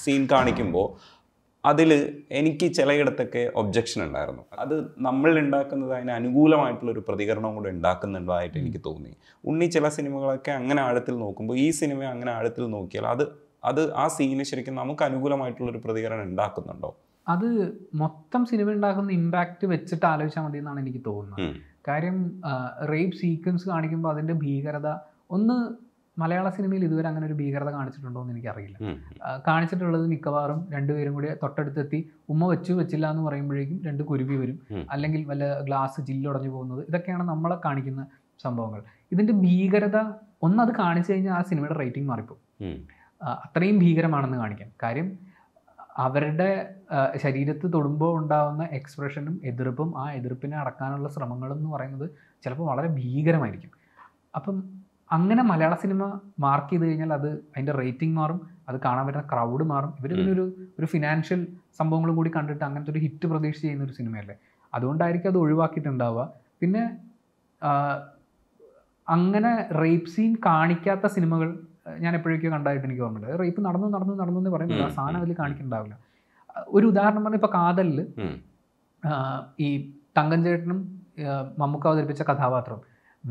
സീൻ കാണിക്കുമ്പോൾ അതിൽ എനിക്ക് ചിലയിടത്തൊക്കെ ഒബ്ജക്ഷൻ ഉണ്ടായിരുന്നു അത് നമ്മൾ ഉണ്ടാക്കുന്നത് അതിന് അനുകൂലമായിട്ടുള്ളൊരു പ്രതികരണം കൂടെ ഉണ്ടാക്കുന്നുണ്ടായിട്ട് എനിക്ക് തോന്നി ഉണ്ണി ചില സിനിമകളൊക്കെ അങ്ങനെ ആഴത്തിൽ നോക്കുമ്പോൾ ഈ സിനിമ അങ്ങനെ ആഴത്തിൽ നോക്കിയാൽ അത് അത് ആ സീന് ശരിക്കും നമുക്ക് അനുകൂലമായിട്ടുള്ളൊരു പ്രതികരണം ഉണ്ടാക്കുന്നുണ്ടോ അത് മൊത്തം സിനിമ ഉണ്ടാക്കുന്ന ഇമ്പാക്റ്റ് വെച്ചിട്ട് ആലോചിച്ചാൽ മതി എന്നാണ് എനിക്ക് തോന്നുന്നത് കാര്യം റേപ്പ് സീക്വൻസ് കാണിക്കുമ്പോൾ അതിൻ്റെ ഭീകരത ഒന്ന് മലയാള സിനിമയിൽ ഇതുവരെ അങ്ങനെ ഒരു ഭീകരത കാണിച്ചിട്ടുണ്ടോ എന്ന് എനിക്കറിയില്ല കാണിച്ചിട്ടുള്ളത് മിക്കവാറും രണ്ടുപേരും കൂടി തൊട്ടടുത്തെത്തി ഉമ്മ വെച്ചു വെച്ചില്ല എന്ന് പറയുമ്പോഴേക്കും രണ്ട് കുരുവി വരും അല്ലെങ്കിൽ വല്ല ഗ്ലാസ് ജില്ലൊടഞ്ഞു പോകുന്നത് ഇതൊക്കെയാണ് നമ്മളെ കാണിക്കുന്ന സംഭവങ്ങൾ ഇതിന്റെ ഭീകരത ഒന്നത് കാണിച്ചു കഴിഞ്ഞാൽ ആ സിനിമയുടെ റേറ്റിംഗ് മാറിപ്പോകും അത്രയും ഭീകരമാണെന്ന് കാണിക്കാം കാര്യം അവരുടെ ശരീരത്ത് തൊടുമ്പോൾ ഉണ്ടാവുന്ന എക്സ്പ്രഷനും എതിർപ്പും ആ എതിർപ്പിനെ അടക്കാനുള്ള ശ്രമങ്ങളും എന്ന് പറയുന്നത് ചിലപ്പോൾ വളരെ ഭീകരമായിരിക്കും അപ്പം അങ്ങനെ മലയാള സിനിമ മാർക്ക് ചെയ്ത് കഴിഞ്ഞാൽ അത് അതിൻ്റെ റേറ്റിംഗ് മാറും അത് കാണാൻ പറ്റുന്ന ക്രൗഡ് മാറും ഇവർ ഇതിനൊരു ഒരു ഫിനാൻഷ്യൽ സംഭവങ്ങളും കൂടി കണ്ടിട്ട് അങ്ങനത്തെ ഒരു ഹിറ്റ് പ്രതീക്ഷിച്ച് ചെയ്യുന്ന ഒരു സിനിമയല്ലേ അതുകൊണ്ടായിരിക്കും അത് ഒഴിവാക്കിയിട്ടുണ്ടാവുക പിന്നെ അങ്ങനെ റേപ്പ് സീൻ കാണിക്കാത്ത സിനിമകൾ ഞാൻ എപ്പോഴേക്കോ കണ്ടായിട്ട് എനിക്ക് ഓർമ്മയുണ്ട് റേപ്പ് നടന്നു നടന്നു നടന്നു എന്ന് പറയുന്നത് ആ സാധനം അതിൽ കാണിക്കുന്നുണ്ടാവില്ല ഒരു ഉദാഹരണം പറഞ്ഞാൽ ഇപ്പോൾ കാതലിൽ ഈ തങ്കഞ്ചേട്ടനും മമ്മൂക്ക അവതരിപ്പിച്ച കഥാപാത്രം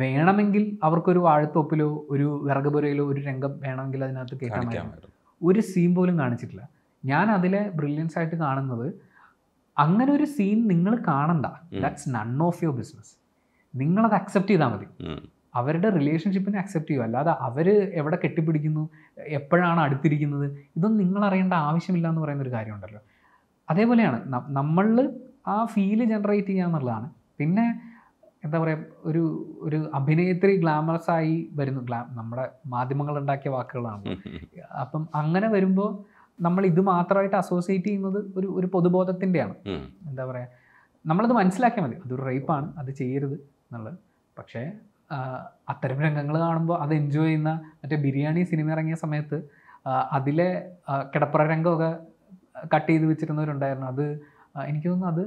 വേണമെങ്കിൽ അവർക്കൊരു വാഴത്തോപ്പിലോ ഒരു വിറകുപുരയിലോ ഒരു രംഗം വേണമെങ്കിൽ അതിനകത്ത് കയറ്റാൻ ഒരു സീൻ പോലും കാണിച്ചിട്ടില്ല ഞാൻ അതിലെ ബ്രില്യൻസ് ആയിട്ട് കാണുന്നത് അങ്ങനെ ഒരു സീൻ നിങ്ങൾ കാണണ്ട that's none of your business നിങ്ങളത് അക്സെപ്റ്റ് ചെയ്താൽ മതി അവരുടെ റിലേഷൻഷിപ്പിനെ അക്സെപ്റ്റ് ചെയ്യുക അല്ലാതെ അവർ എവിടെ കെട്ടിപ്പിടിക്കുന്നു എപ്പോഴാണ് അടുത്തിരിക്കുന്നത് ഇതൊന്നും നിങ്ങൾ അറിയേണ്ട ആവശ്യമില്ല എന്ന് പറയുന്ന ഒരു കാര്യമുണ്ടല്ലോ അതേപോലെയാണ് നമ്മളിൽ ആ ഫീല് ജനറേറ്റ് ചെയ്യുക എന്നുള്ളതാണ് പിന്നെ എന്താ പറയുക ഒരു ഒരു അഭിനേത്രി ഗ്ലാമറസ് ആയി വരുന്നു ഗ്ലാ നമ്മുടെ മാധ്യമങ്ങൾ ഉണ്ടാക്കിയ വാക്കുകളാണ് അപ്പം അങ്ങനെ വരുമ്പോൾ നമ്മൾ ഇത് മാത്രമായിട്ട് അസോസിയേറ്റ് ചെയ്യുന്നത് ഒരു ഒരു പൊതുബോധത്തിൻ്റെയാണ് എന്താ പറയുക നമ്മളത് മനസ്സിലാക്കിയാൽ മതി അതൊരു റേപ്പാണ് അത് ചെയ്യരുത് എന്നുള്ളത് പക്ഷേ അത്തരം രംഗങ്ങൾ കാണുമ്പോൾ അത് എൻജോയ് ചെയ്യുന്ന മറ്റേ ബിരിയാണി സിനിമ ഇറങ്ങിയ സമയത്ത് അതിലെ കിടപ്പുറ രംഗമൊക്കെ കട്ട് ചെയ്ത് വെച്ചിരുന്നവരുണ്ടായിരുന്നു അത് എനിക്ക് തോന്നുന്നു അത്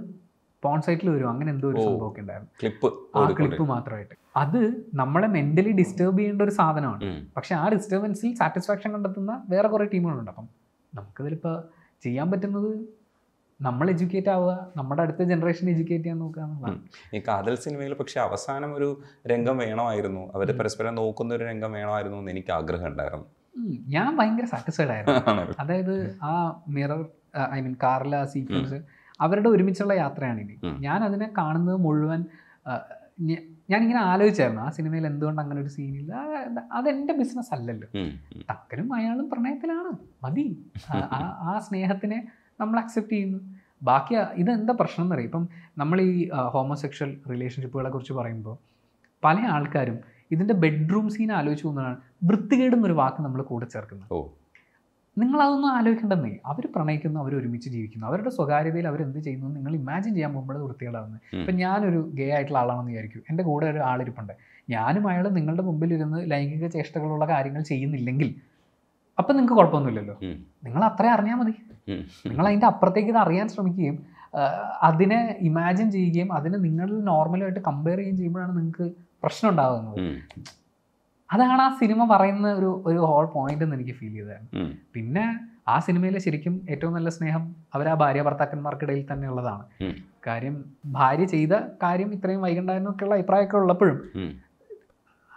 പോൺ സൈറ്റിൽ വരും അങ്ങനെ എന്തോ ഒരു സംഭവമൊക്കെ ഉണ്ടായിരുന്നു ക്ലിപ്പ് ആ ക്ലിപ്പ് മാത്രമായിട്ട് അത് നമ്മളെ മെന്റലി ഡിസ്റ്റർബ് ചെയ്യേണ്ട ഒരു സാധനമാണ് പക്ഷെ ആ ഡിസ്റ്റർബൻസിൽ സാറ്റിസ്ഫാക്ഷൻ കണ്ടെത്തുന്ന വേറെ കുറേ ടീമുകളുണ്ട് അപ്പം നമുക്കതിലിപ്പോൾ ചെയ്യാൻ പറ്റുന്നത് നമ്മൾ എഡ്യൂക്കേറ്റ് ആവുക നമ്മുടെ അടുത്ത ജനറേഷൻ എഡ്യൂക്കേറ്റ് ചെയ്യാൻ നോക്കുക ഈ കാതൽ സിനിമയിൽ പക്ഷെ അവസാനം ഒരു രംഗം വേണമായിരുന്നു അവർ പരസ്പരം നോക്കുന്ന ഒരു രംഗം വേണമായിരുന്നു എന്ന് എനിക്ക് ആഗ്രഹം ഉണ്ടായിരുന്നു ഞാൻ ഭയങ്കര സാറ്റിസ്ഫൈഡ് ആയിരുന്നു അതായത് ആ മിറർ ഐ മീൻ കാറിലെ ആ സീക്വൻസ് അവരുടെ ഒരുമിച്ചുള്ള യാത്രയാണ് ഇനി ഞാൻ അതിനെ കാണുന്നത് മുഴുവൻ ഞാനിങ്ങനെ ആലോചിച്ചായിരുന്നു ആ സിനിമയിൽ എന്തുകൊണ്ട് അങ്ങനെ ഒരു സീനില്ല അതെന്റെ ബിസിനസ് അല്ലല്ലോ തക്കനും അയാളും പ്രണയത്തിലാണ് മതി ആ സ്നേഹത്തിനെ നമ്മൾ അക്സെപ്റ്റ് ചെയ്യുന്നു ബാക്കി ഇതെന്താ പ്രശ്നം എന്നറിയാം ഇപ്പം നമ്മൾ ഈ ഹോമോസെക്ഷൽ റിലേഷൻഷിപ്പുകളെ കുറിച്ച് പറയുമ്പോൾ പല ആൾക്കാരും ഇതിന്റെ ബെഡ്റൂം സീൻ ആലോചിച്ചു പോകുന്നതാണ് വൃത്തികേട് എന്നൊരു വാക്ക് നമ്മൾ കൂടെ ചേർക്കുന്നത് നിങ്ങളതൊന്നും ആലോചിക്കേണ്ടെന്നേ അവർ പ്രണയിക്കുന്നു അവർ ഒരുമിച്ച് ജീവിക്കുന്നു അവരുടെ സ്വകാര്യതയിൽ എന്ത് ചെയ്യുന്നു നിങ്ങൾ ഇമാജിൻ ചെയ്യാൻ പോകുമ്പോഴേ വൃത്തികളാണ് ഇപ്പൊ ഞാനൊരു ഗേ ആയിട്ടുള്ള ആളാണെന്ന് വിചാരിക്കും എൻ്റെ കൂടെ ഒരു ആളിരിപ്പുണ്ട് ഞാനും അയാൾ നിങ്ങളുടെ മുമ്പിൽ ഇരുന്ന് ലൈംഗിക ചേഷ്ടകളുള്ള കാര്യങ്ങൾ ചെയ്യുന്നില്ലെങ്കിൽ അപ്പൊ നിങ്ങൾക്ക് കുഴപ്പമൊന്നുമില്ലല്ലോ നിങ്ങൾ അത്രയും അറിഞ്ഞാൽ മതി നിങ്ങൾ അതിന്റെ അപ്പുറത്തേക്ക് ഇത് അറിയാൻ ശ്രമിക്കുകയും അതിനെ ഇമാജിൻ ചെയ്യുകയും അതിനെ നിങ്ങൾ നോർമലായിട്ട് കമ്പയർ ചെയ്യുകയും ചെയ്യുമ്പോഴാണ് നിങ്ങൾക്ക് പ്രശ്നം ഉണ്ടാകുന്നത് അതാണ് ആ സിനിമ പറയുന്ന ഒരു ഒരു ഹോൾ പോയിന്റ് എന്ന് എനിക്ക് ഫീൽ ചെയ്തതാണ് പിന്നെ ആ സിനിമയിലെ ശരിക്കും ഏറ്റവും നല്ല സ്നേഹം അവർ ആ ഭാര്യ ഭർത്താക്കന്മാർക്കിടയിൽ തന്നെ ഉള്ളതാണ് കാര്യം ഭാര്യ ചെയ്ത കാര്യം ഇത്രയും വൈകണ്ടായിരുന്നൊക്കെയുള്ള അഭിപ്രായമൊക്കെ ഉള്ളപ്പോഴും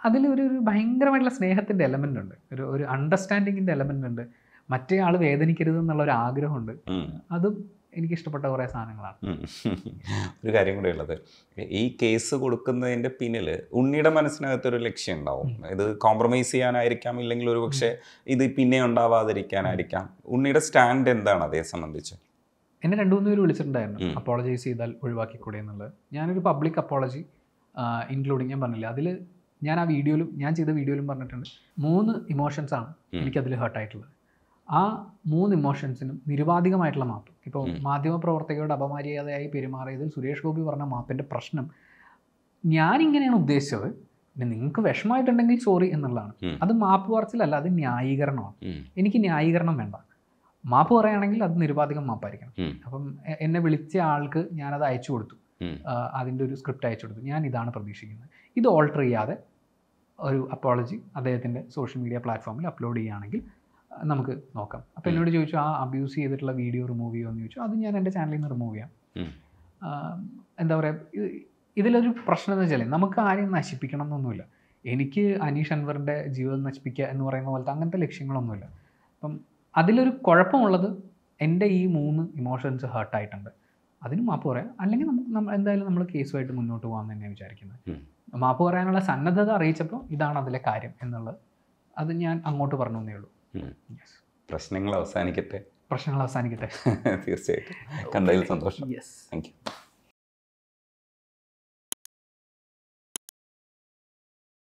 അതിലൊരു ഒരു ഭയങ്കരമായിട്ടുള്ള സ്നേഹത്തിൻ്റെ എലമെൻ്റ് ഉണ്ട് ഒരു ഒരു അണ്ടർസ്റ്റാൻഡിങ്ങിൻ്റെ എലമെൻ്റ് ഉണ്ട് മറ്റേ ആൾ വേദനിക്കരുത് എന്നുള്ള ഒരു ആഗ്രഹമുണ്ട് അതും ഇഷ്ടപ്പെട്ട കുറേ സാധനങ്ങളാണ് ഒരു കാര്യം കൂടെ ഉള്ളത് ഈ കേസ് കൊടുക്കുന്നതിൻ്റെ പിന്നിൽ ഉണ്ണിയുടെ മനസ്സിനകത്തൊരു ലക്ഷ്യം ഉണ്ടാവും ഇത് കോംപ്രമൈസ് ചെയ്യാനായിരിക്കാം ഇല്ലെങ്കിൽ ഒരു പക്ഷേ ഇത് പിന്നെ ഉണ്ടാവാതിരിക്കാനായിരിക്കാം ഉണ്ണിയുടെ സ്റ്റാൻഡ് എന്താണ് അതേ സംബന്ധിച്ച് എന്നെ രണ്ടു മൂന്ന് പേര് വിളിച്ചിട്ടുണ്ടായിരുന്നു അപ്പോളജൈസ് ചെയ്താൽ ഒഴിവാക്കിക്കൂടെ എന്നുള്ളത് ഞാനൊരു പബ്ലിക് അപ്പോളജി ഇൻക്ലൂഡിങ് ഞാൻ പറഞ്ഞില്ല അതിൽ ഞാൻ ആ വീഡിയോയിലും ഞാൻ ചെയ്ത വീഡിയോയിലും പറഞ്ഞിട്ടുണ്ട് മൂന്ന് ഇമോഷൻസ് ആണ് എനിക്കതിൽ ഹേർട്ടായിട്ടുള്ളത് ആ മൂന്ന് ഇമോഷൻസിനും നിരുപാധികമായിട്ടുള്ള മാപ്പ് ഇപ്പോൾ മാധ്യമപ്രവർത്തകരുടെ അപമര്യാദയായി പെരുമാറിയതിൽ സുരേഷ് ഗോപി പറഞ്ഞ മാപ്പിൻ്റെ പ്രശ്നം ഞാനിങ്ങനെയാണ് ഉദ്ദേശിച്ചത് പിന്നെ നിങ്ങൾക്ക് വിഷമമായിട്ടുണ്ടെങ്കിൽ സോറി എന്നുള്ളതാണ് അത് മാപ്പ് പറച്ചിലല്ല അത് ന്യായീകരണമാണ് എനിക്ക് ന്യായീകരണം വേണ്ട മാപ്പ് പറയുകയാണെങ്കിൽ അത് നിരുപാധികം മാപ്പായിരിക്കണം അപ്പം എന്നെ വിളിച്ച ആൾക്ക് ഞാനത് അയച്ചു കൊടുത്തു അതിൻ്റെ ഒരു സ്ക്രിപ്റ്റ് അയച്ചു കൊടുത്തു ഞാൻ ഇതാണ് പ്രതീക്ഷിക്കുന്നത് ഇത് ഓൾട്ടർ ചെയ്യാതെ ഒരു അപ്പോളജി അദ്ദേഹത്തിൻ്റെ സോഷ്യൽ മീഡിയ പ്ലാറ്റ്ഫോമിൽ അപ്ലോഡ് ചെയ്യുകയാണെങ്കിൽ നമുക്ക് നോക്കാം അപ്പോൾ എന്നോട് ചോദിച്ചു ആ അബ്യൂസ് ചെയ്തിട്ടുള്ള വീഡിയോ റിമൂവ് ചെയ്യുമോ എന്ന് ചോദിച്ചു അത് ഞാൻ എൻ്റെ ചാനലിൽ നിന്ന് റിമൂവ് ചെയ്യാം എന്താ പറയുക ഇതിലൊരു പ്രശ്നം എന്ന് വെച്ചാൽ നമുക്ക് ആരെയും നശിപ്പിക്കണം എന്നൊന്നുമില്ല എനിക്ക് അനീഷ് അൻവറിൻ്റെ ജീവിതം നശിപ്പിക്കുക എന്ന് പറയുന്ന പോലത്തെ അങ്ങനത്തെ ലക്ഷ്യങ്ങളൊന്നുമില്ല അപ്പം അതിലൊരു കുഴപ്പമുള്ളത് എൻ്റെ ഈ മൂന്ന് ഇമോഷൻസ് ഹേർട്ടായിട്ടുണ്ട് അതിന് മാപ്പ് പറയാം അല്ലെങ്കിൽ നമുക്ക് എന്തായാലും നമ്മൾ കേസുമായിട്ട് മുന്നോട്ട് പോകാമെന്ന് തന്നെയാണ് വിചാരിക്കുന്നത് മാപ്പ് പറയാനുള്ള സന്നദ്ധത അറിയിച്ചപ്പോൾ ഇതാണ് അതിലെ കാര്യം എന്നുള്ളത് അത് ഞാൻ അങ്ങോട്ട് പറഞ്ഞു എന്നേ ഉള്ളൂ പ്രശ്നങ്ങൾ അവസാനിക്കട്ടെ പ്രശ്നങ്ങൾ അവസാനിക്കട്ടെ തീർച്ചയായിട്ടും കണ്ടതിൽ സന്തോഷം യെസ് താങ്ക് യു